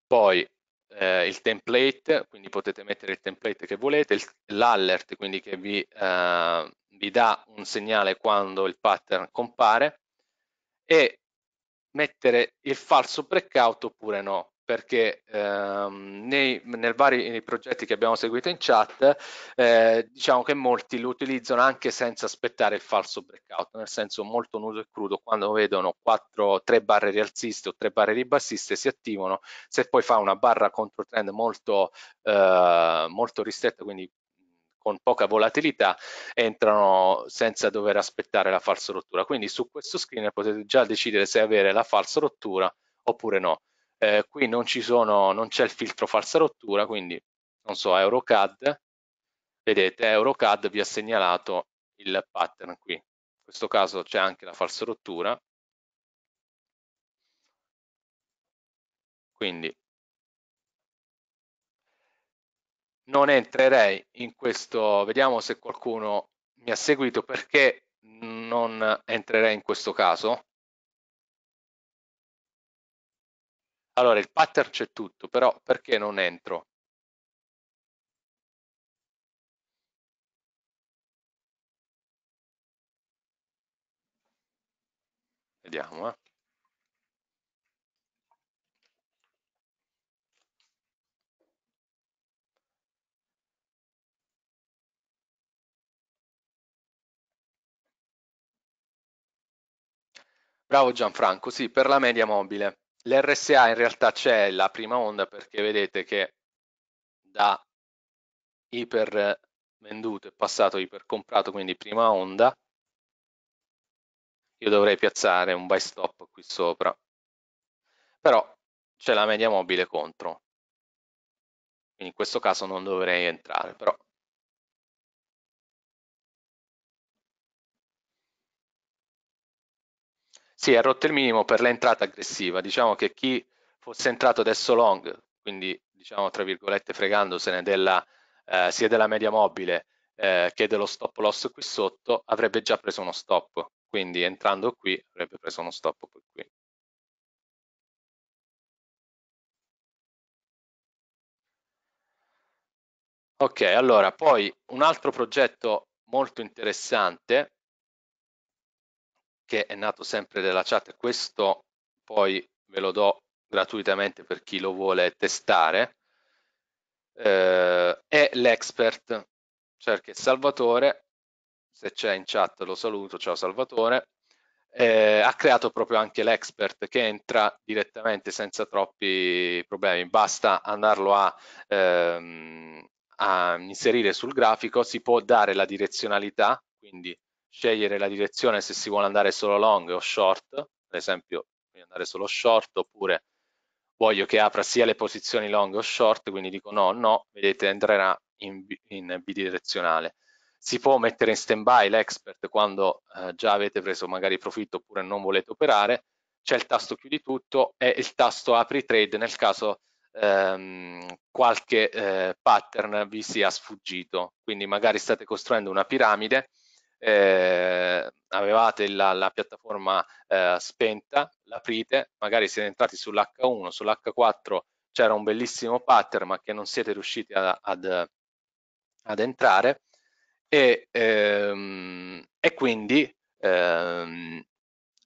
poi eh, il template, quindi potete mettere il template che volete, l'alert, quindi che vi, eh, vi dà un segnale quando il pattern compare, e mettere il falso breakout oppure no perché ehm, nei, nei, vari nei progetti che abbiamo seguito in chat eh, diciamo che molti lo utilizzano anche senza aspettare il falso breakout, nel senso molto nudo e crudo quando vedono 4, 3 barre rialziste o 3 barre ribassiste si attivano, se poi fa una barra contro trend molto, eh, molto ristretta, quindi con poca volatilità entrano senza dover aspettare la falsa rottura. Quindi su questo screen potete già decidere se avere la falsa rottura oppure no eh, qui non ci sono non c'è il filtro falsa rottura quindi non so Eurocad vedete Eurocad vi ha segnalato il pattern qui in questo caso c'è anche la falsa rottura quindi non entrerei in questo vediamo se qualcuno mi ha seguito perché non entrerei in questo caso Allora, il pattern c'è tutto, però perché non entro? Vediamo, eh. Bravo Gianfranco, sì, per la media mobile. L'RSA in realtà c'è la prima onda perché vedete che da iper venduto è passato iper comprato, quindi prima onda, io dovrei piazzare un buy stop qui sopra, però c'è la media mobile contro, quindi in questo caso non dovrei entrare, però sì, è rotto il minimo per l'entrata aggressiva. Diciamo che chi fosse entrato adesso long, quindi diciamo tra virgolette fregandosene della, eh, sia della media mobile eh, che dello stop loss qui sotto, avrebbe già preso uno stop. Quindi entrando qui avrebbe preso uno stop qui. Ok, allora, poi un altro progetto molto interessante che è nato sempre della chat, questo poi ve lo do gratuitamente per chi lo vuole testare, eh, è l'expert, cioè che Salvatore, se c'è in chat lo saluto, ciao Salvatore, eh, ha creato proprio anche l'expert che entra direttamente senza troppi problemi, basta andarlo a, ehm, a inserire sul grafico, si può dare la direzionalità, quindi scegliere la direzione se si vuole andare solo long o short, per esempio voglio andare solo short oppure voglio che apra sia le posizioni long o short, quindi dico no, no, vedete entrerà in, in bidirezionale. Si può mettere in stand by l'expert quando eh, già avete preso magari profitto oppure non volete operare, c'è il tasto chiudi tutto e il tasto apri trade nel caso ehm, qualche eh, pattern vi sia sfuggito, quindi magari state costruendo una piramide eh, avevate la, la piattaforma eh, spenta, l'aprite, magari siete entrati sull'H1, sull'H4 c'era un bellissimo pattern ma che non siete riusciti a, ad, ad, entrare e, ehm, e, quindi, ehm,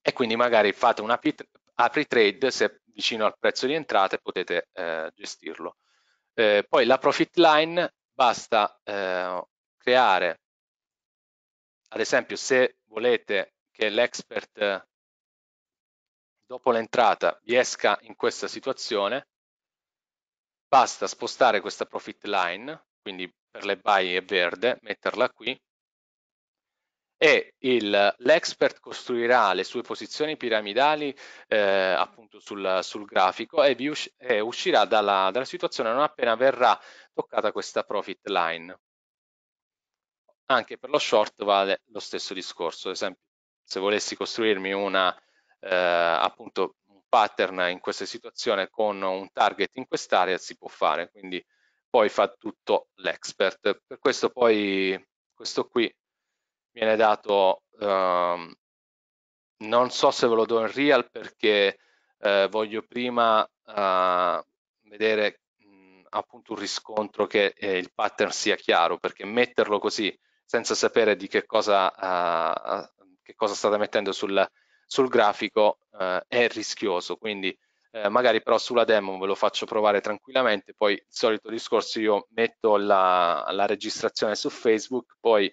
e, quindi, magari fate un apri trade se vicino al prezzo di entrata e potete eh, gestirlo. Eh, poi la profit line basta eh, creare ad esempio, se volete che l'expert eh, dopo l'entrata vi esca in questa situazione, basta spostare questa profit line, quindi per le buy è verde, metterla qui, e l'expert costruirà le sue posizioni piramidali eh, appunto sul, sul grafico e, usci e uscirà dalla, dalla situazione non appena verrà toccata questa profit line. Anche per lo short vale lo stesso discorso, ad esempio se volessi costruirmi una, eh, appunto un pattern in questa situazione con un target in quest'area si può fare, quindi poi fa tutto l'expert. Per questo poi questo qui viene dato, ehm, non so se ve lo do in real perché eh, voglio prima eh, vedere mh, appunto un riscontro che eh, il pattern sia chiaro, perché metterlo così senza sapere di che cosa, uh, che cosa state mettendo sul, sul grafico uh, è rischioso, quindi eh, magari però sulla demo ve lo faccio provare tranquillamente, poi il solito discorso io metto la, la registrazione su Facebook, poi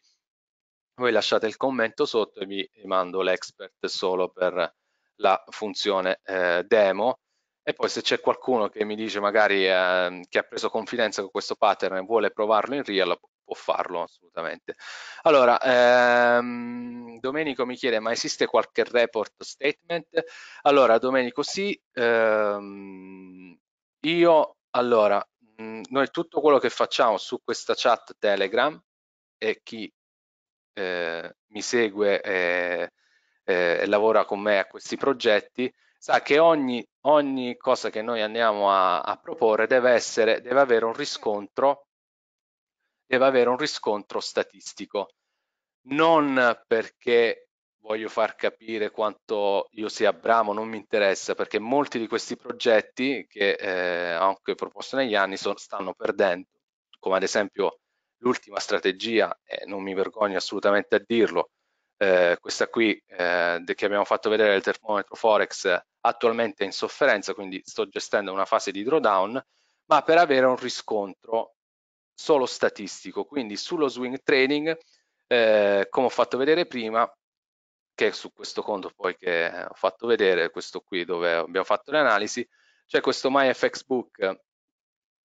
voi lasciate il commento sotto e vi mando l'expert solo per la funzione eh, demo e poi se c'è qualcuno che mi dice magari eh, che ha preso confidenza con questo pattern e vuole provarlo in real può farlo assolutamente. Allora, ehm, Domenico mi chiede, ma esiste qualche report statement? Allora, Domenico, sì. Ehm, io, allora, mh, mm, noi tutto quello che facciamo su questa chat Telegram e chi eh, mi segue e, e lavora con me a questi progetti, sa che ogni, ogni cosa che noi andiamo a, a proporre deve, essere, deve avere un riscontro deve avere un riscontro statistico, non perché voglio far capire quanto io sia bravo, non mi interessa, perché molti di questi progetti che eh, ho anche proposto negli anni sono, stanno perdendo, come ad esempio l'ultima strategia, e eh, non mi vergogno assolutamente a dirlo, eh, questa qui eh, che abbiamo fatto vedere del termometro Forex attualmente è in sofferenza, quindi sto gestendo una fase di drawdown, ma per avere un riscontro solo statistico, quindi sullo swing trading, eh, come ho fatto vedere prima, che su questo conto poi che ho fatto vedere, questo qui dove abbiamo fatto le analisi, c'è questo MyFX Book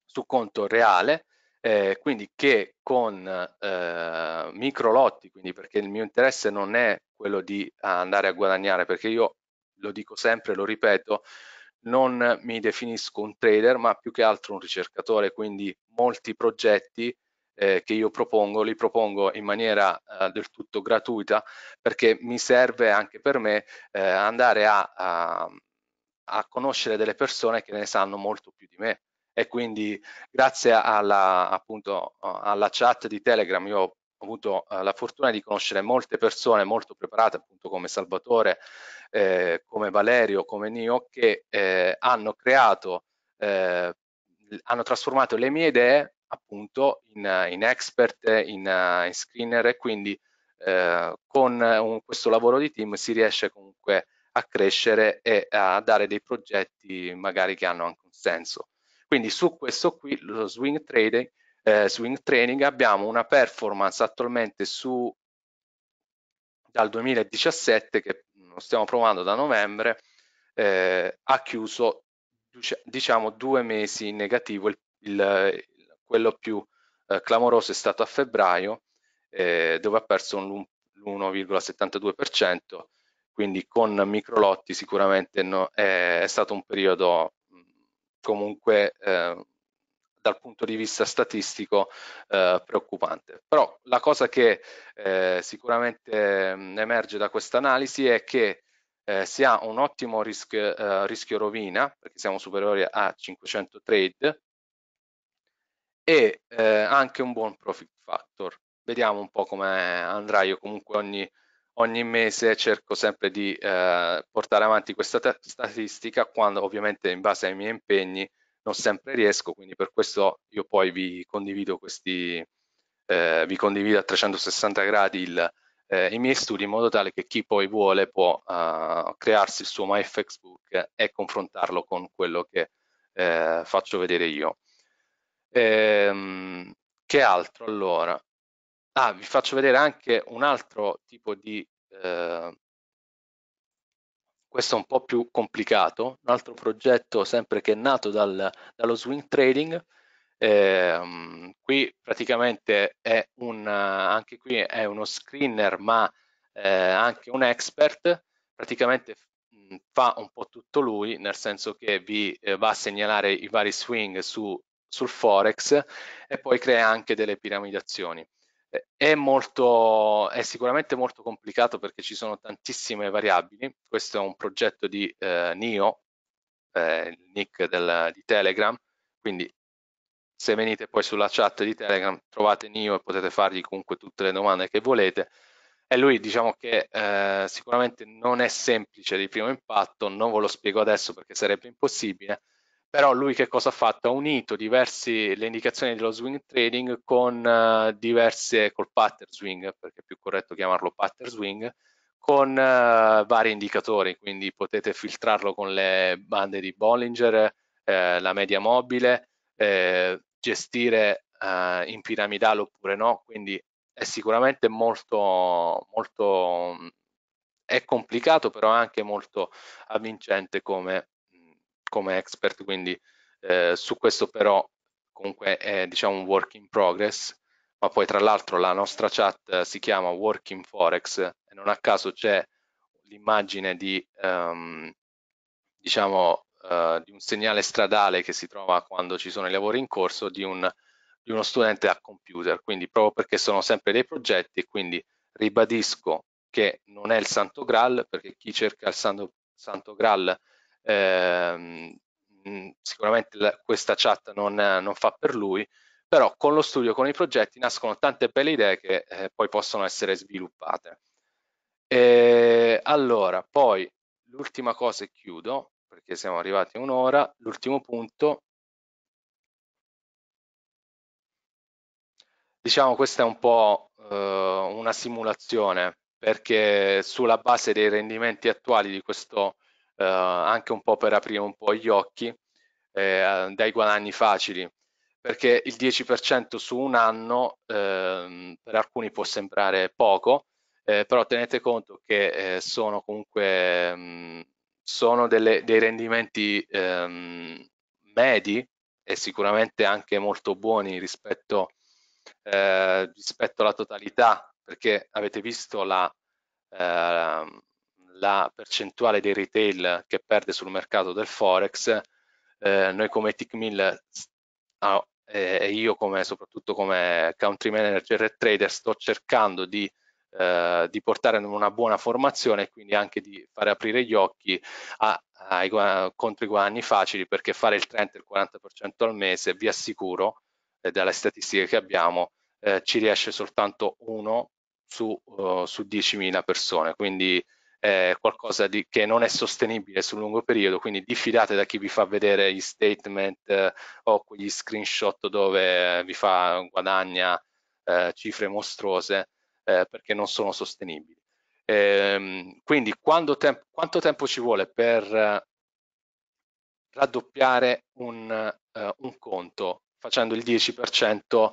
su conto reale, eh, quindi che con eh, micro lotti, quindi perché il mio interesse non è quello di andare a guadagnare, perché io lo dico sempre, lo ripeto, non mi definisco un trader, ma più che altro un ricercatore, quindi molti progetti eh, che io propongo, li propongo in maniera eh, del tutto gratuita perché mi serve anche per me eh, andare a, a, a, conoscere delle persone che ne sanno molto più di me e quindi grazie alla, appunto, alla chat di Telegram io ho avuto eh, la fortuna di conoscere molte persone molto preparate appunto come Salvatore eh, come Valerio, come Nio, che eh, hanno creato, eh, hanno trasformato le mie idee appunto in, in expert, in, in, screener e quindi eh, con un, questo lavoro di team si riesce comunque a crescere e a dare dei progetti magari che hanno anche un senso. Quindi su questo qui, lo swing trading, eh, swing training, abbiamo una performance attualmente su dal 2017 che lo stiamo provando da novembre, eh, ha chiuso diciamo due mesi in negativo, il, il, quello più eh, clamoroso è stato a febbraio eh, dove ha perso l'1,72%, quindi con microlotti sicuramente no, è, è, stato un periodo comunque eh, dal punto di vista statistico eh, preoccupante. Però la cosa che eh, sicuramente mh, mm, emerge da questa analisi è che eh, si ha un ottimo risk, eh, rischio rovina, perché siamo superiori a 500 trade, e eh, anche un buon profit factor. Vediamo un po' come andrà, io comunque ogni, ogni mese cerco sempre di eh, portare avanti questa statistica quando ovviamente in base ai miei impegni non sempre riesco, quindi per questo io poi vi condivido, questi, eh, vi condivido a 360 gradi il, eh, i miei studi in modo tale che chi poi vuole può eh, crearsi il suo MyFXbook e confrontarlo con quello che eh, faccio vedere io. Ehm, che altro allora? Ah, vi faccio vedere anche un altro tipo di eh, questo è un po' più complicato, un altro progetto sempre che è nato dal, dallo swing trading, eh, qui praticamente è un, anche qui è uno screener ma eh, anche un expert, praticamente mm, fa un po' tutto lui, nel senso che vi eh, va a segnalare i vari swing su, sul forex e poi crea anche delle piramidazioni è, molto, è sicuramente molto complicato perché ci sono tantissime variabili. Questo è un progetto di eh, NIO, eh, il nick del, di Telegram, quindi se venite poi sulla chat di Telegram trovate NIO e potete fargli comunque tutte le domande che volete. E lui diciamo che eh, sicuramente non è semplice di primo impatto, non ve lo spiego adesso perché sarebbe impossibile, però lui che cosa ha fatto? Ha unito diversi, le indicazioni dello swing trading con uh, diverse, col pattern swing, perché è più corretto chiamarlo pattern swing, con uh, vari indicatori, quindi potete filtrarlo con le bande di Bollinger, eh, la media mobile, eh, gestire eh, in piramidale oppure no, quindi è sicuramente molto, molto è complicato però anche molto avvincente come come expert, quindi eh, su questo però comunque è diciamo un work in progress, ma poi tra l'altro la nostra chat si chiama Working Forex e non a caso c'è l'immagine di, um, diciamo, uh, di un segnale stradale che si trova quando ci sono i lavori in corso di, un, di uno studente a computer, quindi proprio perché sono sempre dei progetti e quindi ribadisco che non è il santo graal perché chi cerca il santo, santo graal Ehm, sicuramente la, questa chat non, non, fa per lui, però con lo studio, con i progetti nascono tante belle idee che eh, poi possono essere sviluppate. E, ehm, allora, poi l'ultima cosa e chiudo, perché siamo arrivati a un'ora, l'ultimo punto. Diciamo questa è un po' eh, una simulazione perché sulla base dei rendimenti attuali di questo eh, anche un po' per aprire un po' gli occhi eh, dai guadagni facili, perché il 10% su un anno eh, per alcuni può sembrare poco, eh, però tenete conto che eh, sono comunque mh, ehm, sono delle, dei rendimenti ehm, medi e sicuramente anche molto buoni rispetto, eh, rispetto alla totalità, perché avete visto la, eh, la percentuale dei retail che perde sul mercato del Forex, eh, noi come TICMIL ah, eh, e io come, soprattutto come country manager e trader sto cercando di, eh, di portare una buona formazione e quindi anche di fare aprire gli occhi a, ai contro guadagni facili perché fare il 30 il 40% al mese vi assicuro eh, dalle statistiche che abbiamo eh, ci riesce soltanto uno su, uh, su 10.000 persone quindi eh, qualcosa di, che non è sostenibile sul lungo periodo, quindi diffidate da chi vi fa vedere gli statement eh, o quegli screenshot dove eh, vi fa guadagna eh, cifre mostruose eh, perché non sono sostenibili. Ehm, quindi temp quanto tempo ci vuole per eh, raddoppiare un, un conto facendo il 10%?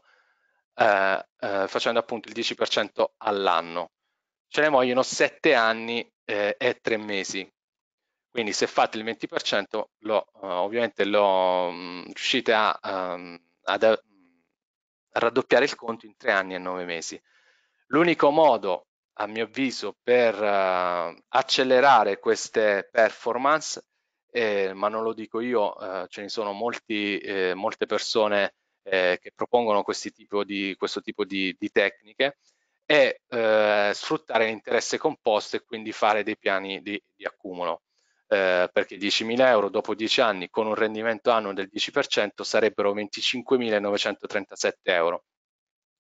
Eh, eh, facendo appunto il 10% all'anno. Ce ne vogliono 7 anni eh, è tre mesi. Quindi se fate il 20% lo, uh, ovviamente lo um, riuscite a, um, ad, a, eh, raddoppiare il conto in tre anni e nove mesi. L'unico modo, a mio avviso, per uh, accelerare queste performance, eh, ma non lo dico io, uh, ce ne sono molti, eh, molte persone eh, che propongono tipo di, questo tipo di, di tecniche, è eh, sfruttare l'interesse composto e quindi fare dei piani di, di accumulo. Eh, perché 10.000 euro dopo 10 anni con un rendimento annuo del 10% sarebbero 25.937 euro.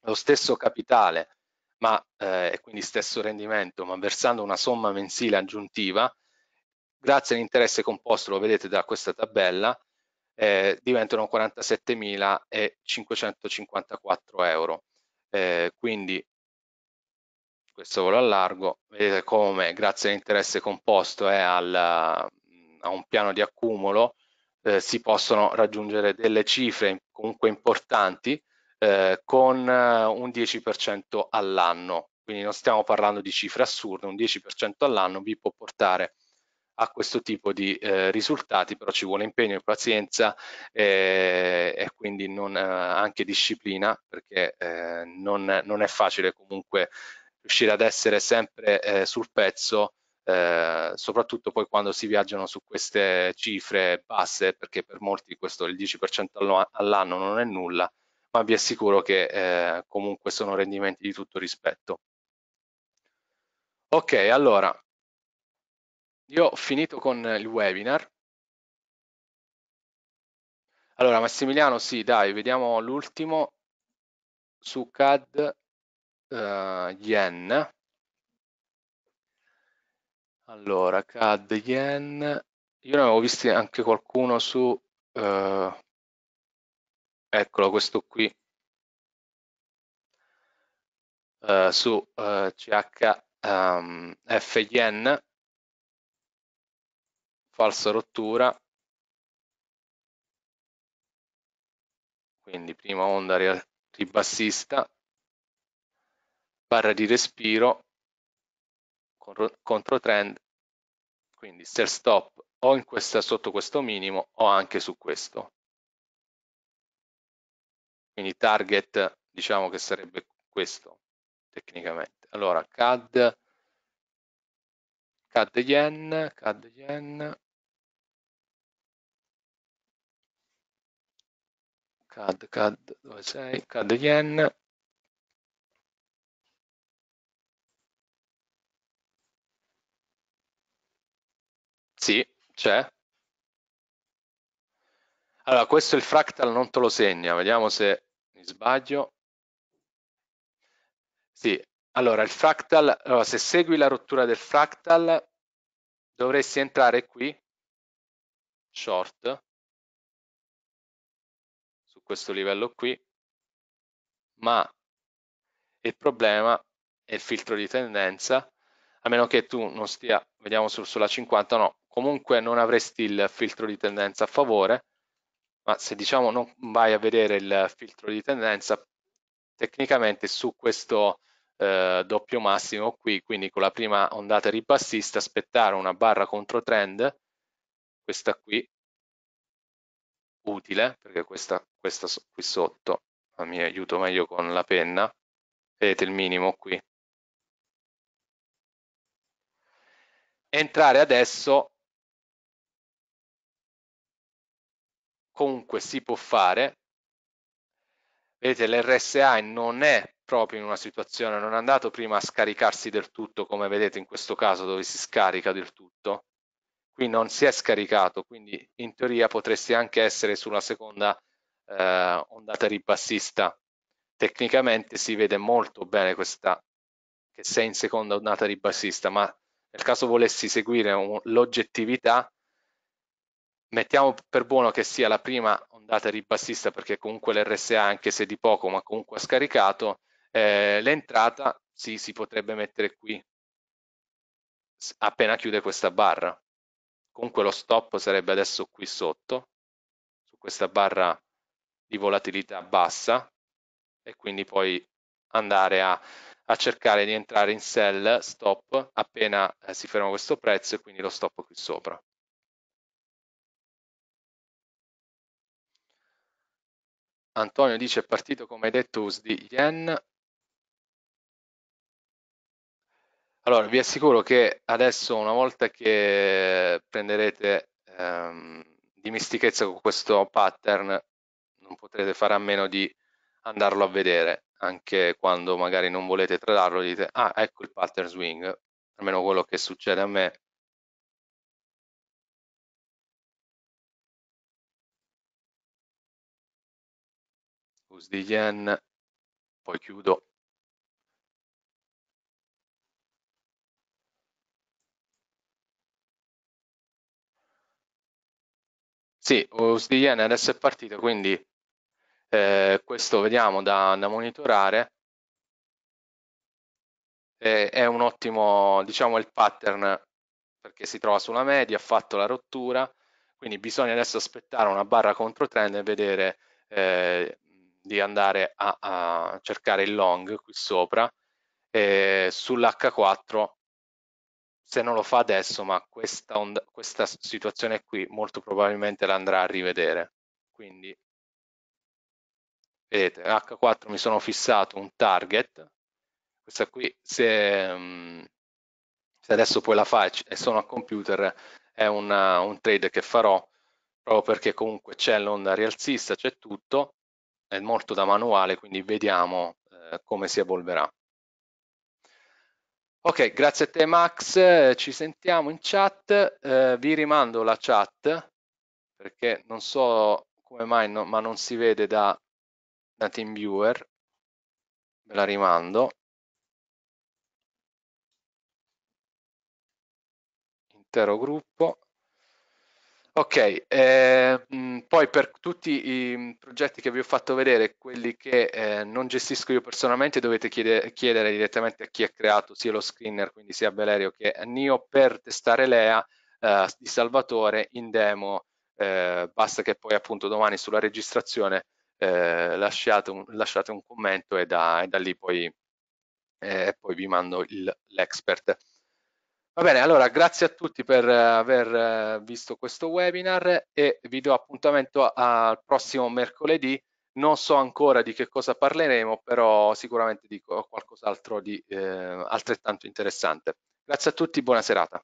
Lo stesso capitale, ma eh, quindi stesso rendimento, ma versando una somma mensile aggiuntiva, grazie all'interesse composto, lo vedete da questa tabella, eh, diventano 47.554 euro. Eh, quindi questo volo a largo, vedete come grazie all'interesse composto e eh, al, a un piano di accumulo eh, si possono raggiungere delle cifre comunque importanti eh, con eh, un 10% all'anno. Quindi non stiamo parlando di cifre assurde, un 10% all'anno vi può portare a questo tipo di eh, risultati, però ci vuole impegno e pazienza eh, e quindi non, eh, anche disciplina, perché eh, non, non, è facile comunque riuscire ad essere sempre eh, sul pezzo, eh, soprattutto poi quando si viaggiano su queste cifre basse, perché per molti questo il 10% all'anno non è nulla, ma vi assicuro che eh, comunque sono rendimenti di tutto rispetto. Ok, allora, io ho finito con il webinar. Allora, Massimiliano, sì, dai, vediamo l'ultimo su CAD eh, yen allora CAD yen io ne avevo visti anche qualcuno su eh, eccolo questo qui eh, su eh, CH um, ehm, yen falsa rottura quindi prima onda ribassista barra di respiro, contro trend quindi sell stop o in questa, sotto questo minimo o anche su questo. Quindi target diciamo che sarebbe questo tecnicamente. Allora CAD, CAD yen, CAD yen, CAD, CAD, dove sei? CAD yen, Sì, c'è. Allora, questo il fractal non te lo segna, vediamo se mi sbaglio. Sì, allora il fractal, allora, se segui la rottura del fractal dovresti entrare qui, short, su questo livello qui, ma il problema è il filtro di tendenza, a meno che tu non stia, vediamo su, sulla 50, no, comunque non avresti il filtro di tendenza a favore, ma se diciamo non vai a vedere il filtro di tendenza, tecnicamente su questo eh, doppio massimo qui, quindi con la prima ondata ribassista, aspettare una barra contro trend, questa qui, utile, perché questa, questa qui sotto, mi aiuto meglio con la penna, vedete il minimo qui, entrare adesso comunque si può fare. Vedete, l'RSA non è proprio in una situazione, non è andato prima a scaricarsi del tutto, come vedete in questo caso dove si scarica del tutto. Qui non si è scaricato, quindi in teoria potresti anche essere sulla seconda eh, ondata ribassista. Tecnicamente si vede molto bene questa che sei in seconda ondata ribassista, ma nel caso volessi seguire l'oggettività mettiamo per buono che sia la prima ondata ribassista perché comunque l'RSA anche se di poco ma comunque ha scaricato eh, l'entrata sì, si potrebbe mettere qui appena chiude questa barra comunque lo stop sarebbe adesso qui sotto su questa barra di volatilità bassa e quindi poi andare a, a cercare di entrare in sell stop appena eh, si ferma questo prezzo e quindi lo stop qui sopra Antonio dice è partito come hai detto USD Yen. Allora vi assicuro che adesso una volta che prenderete ehm, dimistichezza con questo pattern non potrete fare a meno di andarlo a vedere anche quando magari non volete tradarlo dite ah ecco il pattern swing almeno quello che succede a me close di yen, poi chiudo. Sì, USD yen adesso è partito, quindi eh, questo vediamo da, da monitorare. Eh, è un ottimo, diciamo, il pattern perché si trova sulla media, ha fatto la rottura, quindi bisogna adesso aspettare una barra contro trend e vedere eh, di andare a, a, cercare il long qui sopra eh, sull'H4 se non lo fa adesso ma questa, onda, questa situazione qui molto probabilmente la andrà a rivedere quindi vedete H4 mi sono fissato un target questa qui se, mm, se adesso poi la faccio e sono a computer è una, un trade che farò proprio perché comunque c'è l'onda rialzista, c'è tutto, è molto da manuale, quindi vediamo eh, come si evolverà. Ok, grazie a te Max, ci sentiamo in chat, eh, vi rimando la chat perché non so come mai, no, ma non si vede da, da TeamViewer, ve la rimando. Intero gruppo. Ok, eh, poi per tutti i mm, progetti che vi ho fatto vedere, quelli che eh, non gestisco io personalmente, dovete chiedere, chiedere direttamente a chi ha creato sia lo screener, quindi sia Valerio che Nio, per testare l'EA eh, di Salvatore in demo. Eh, basta che poi appunto domani sulla registrazione eh, lasciate un, lasciate, un, commento e da, e da lì poi, eh, poi vi mando l'expert. Va bene, allora grazie a tutti per eh, aver eh, visto questo webinar e vi do appuntamento al prossimo mercoledì. Non so ancora di che cosa parleremo, però sicuramente dico qualcos'altro di eh, altrettanto interessante. Grazie a tutti, buona serata.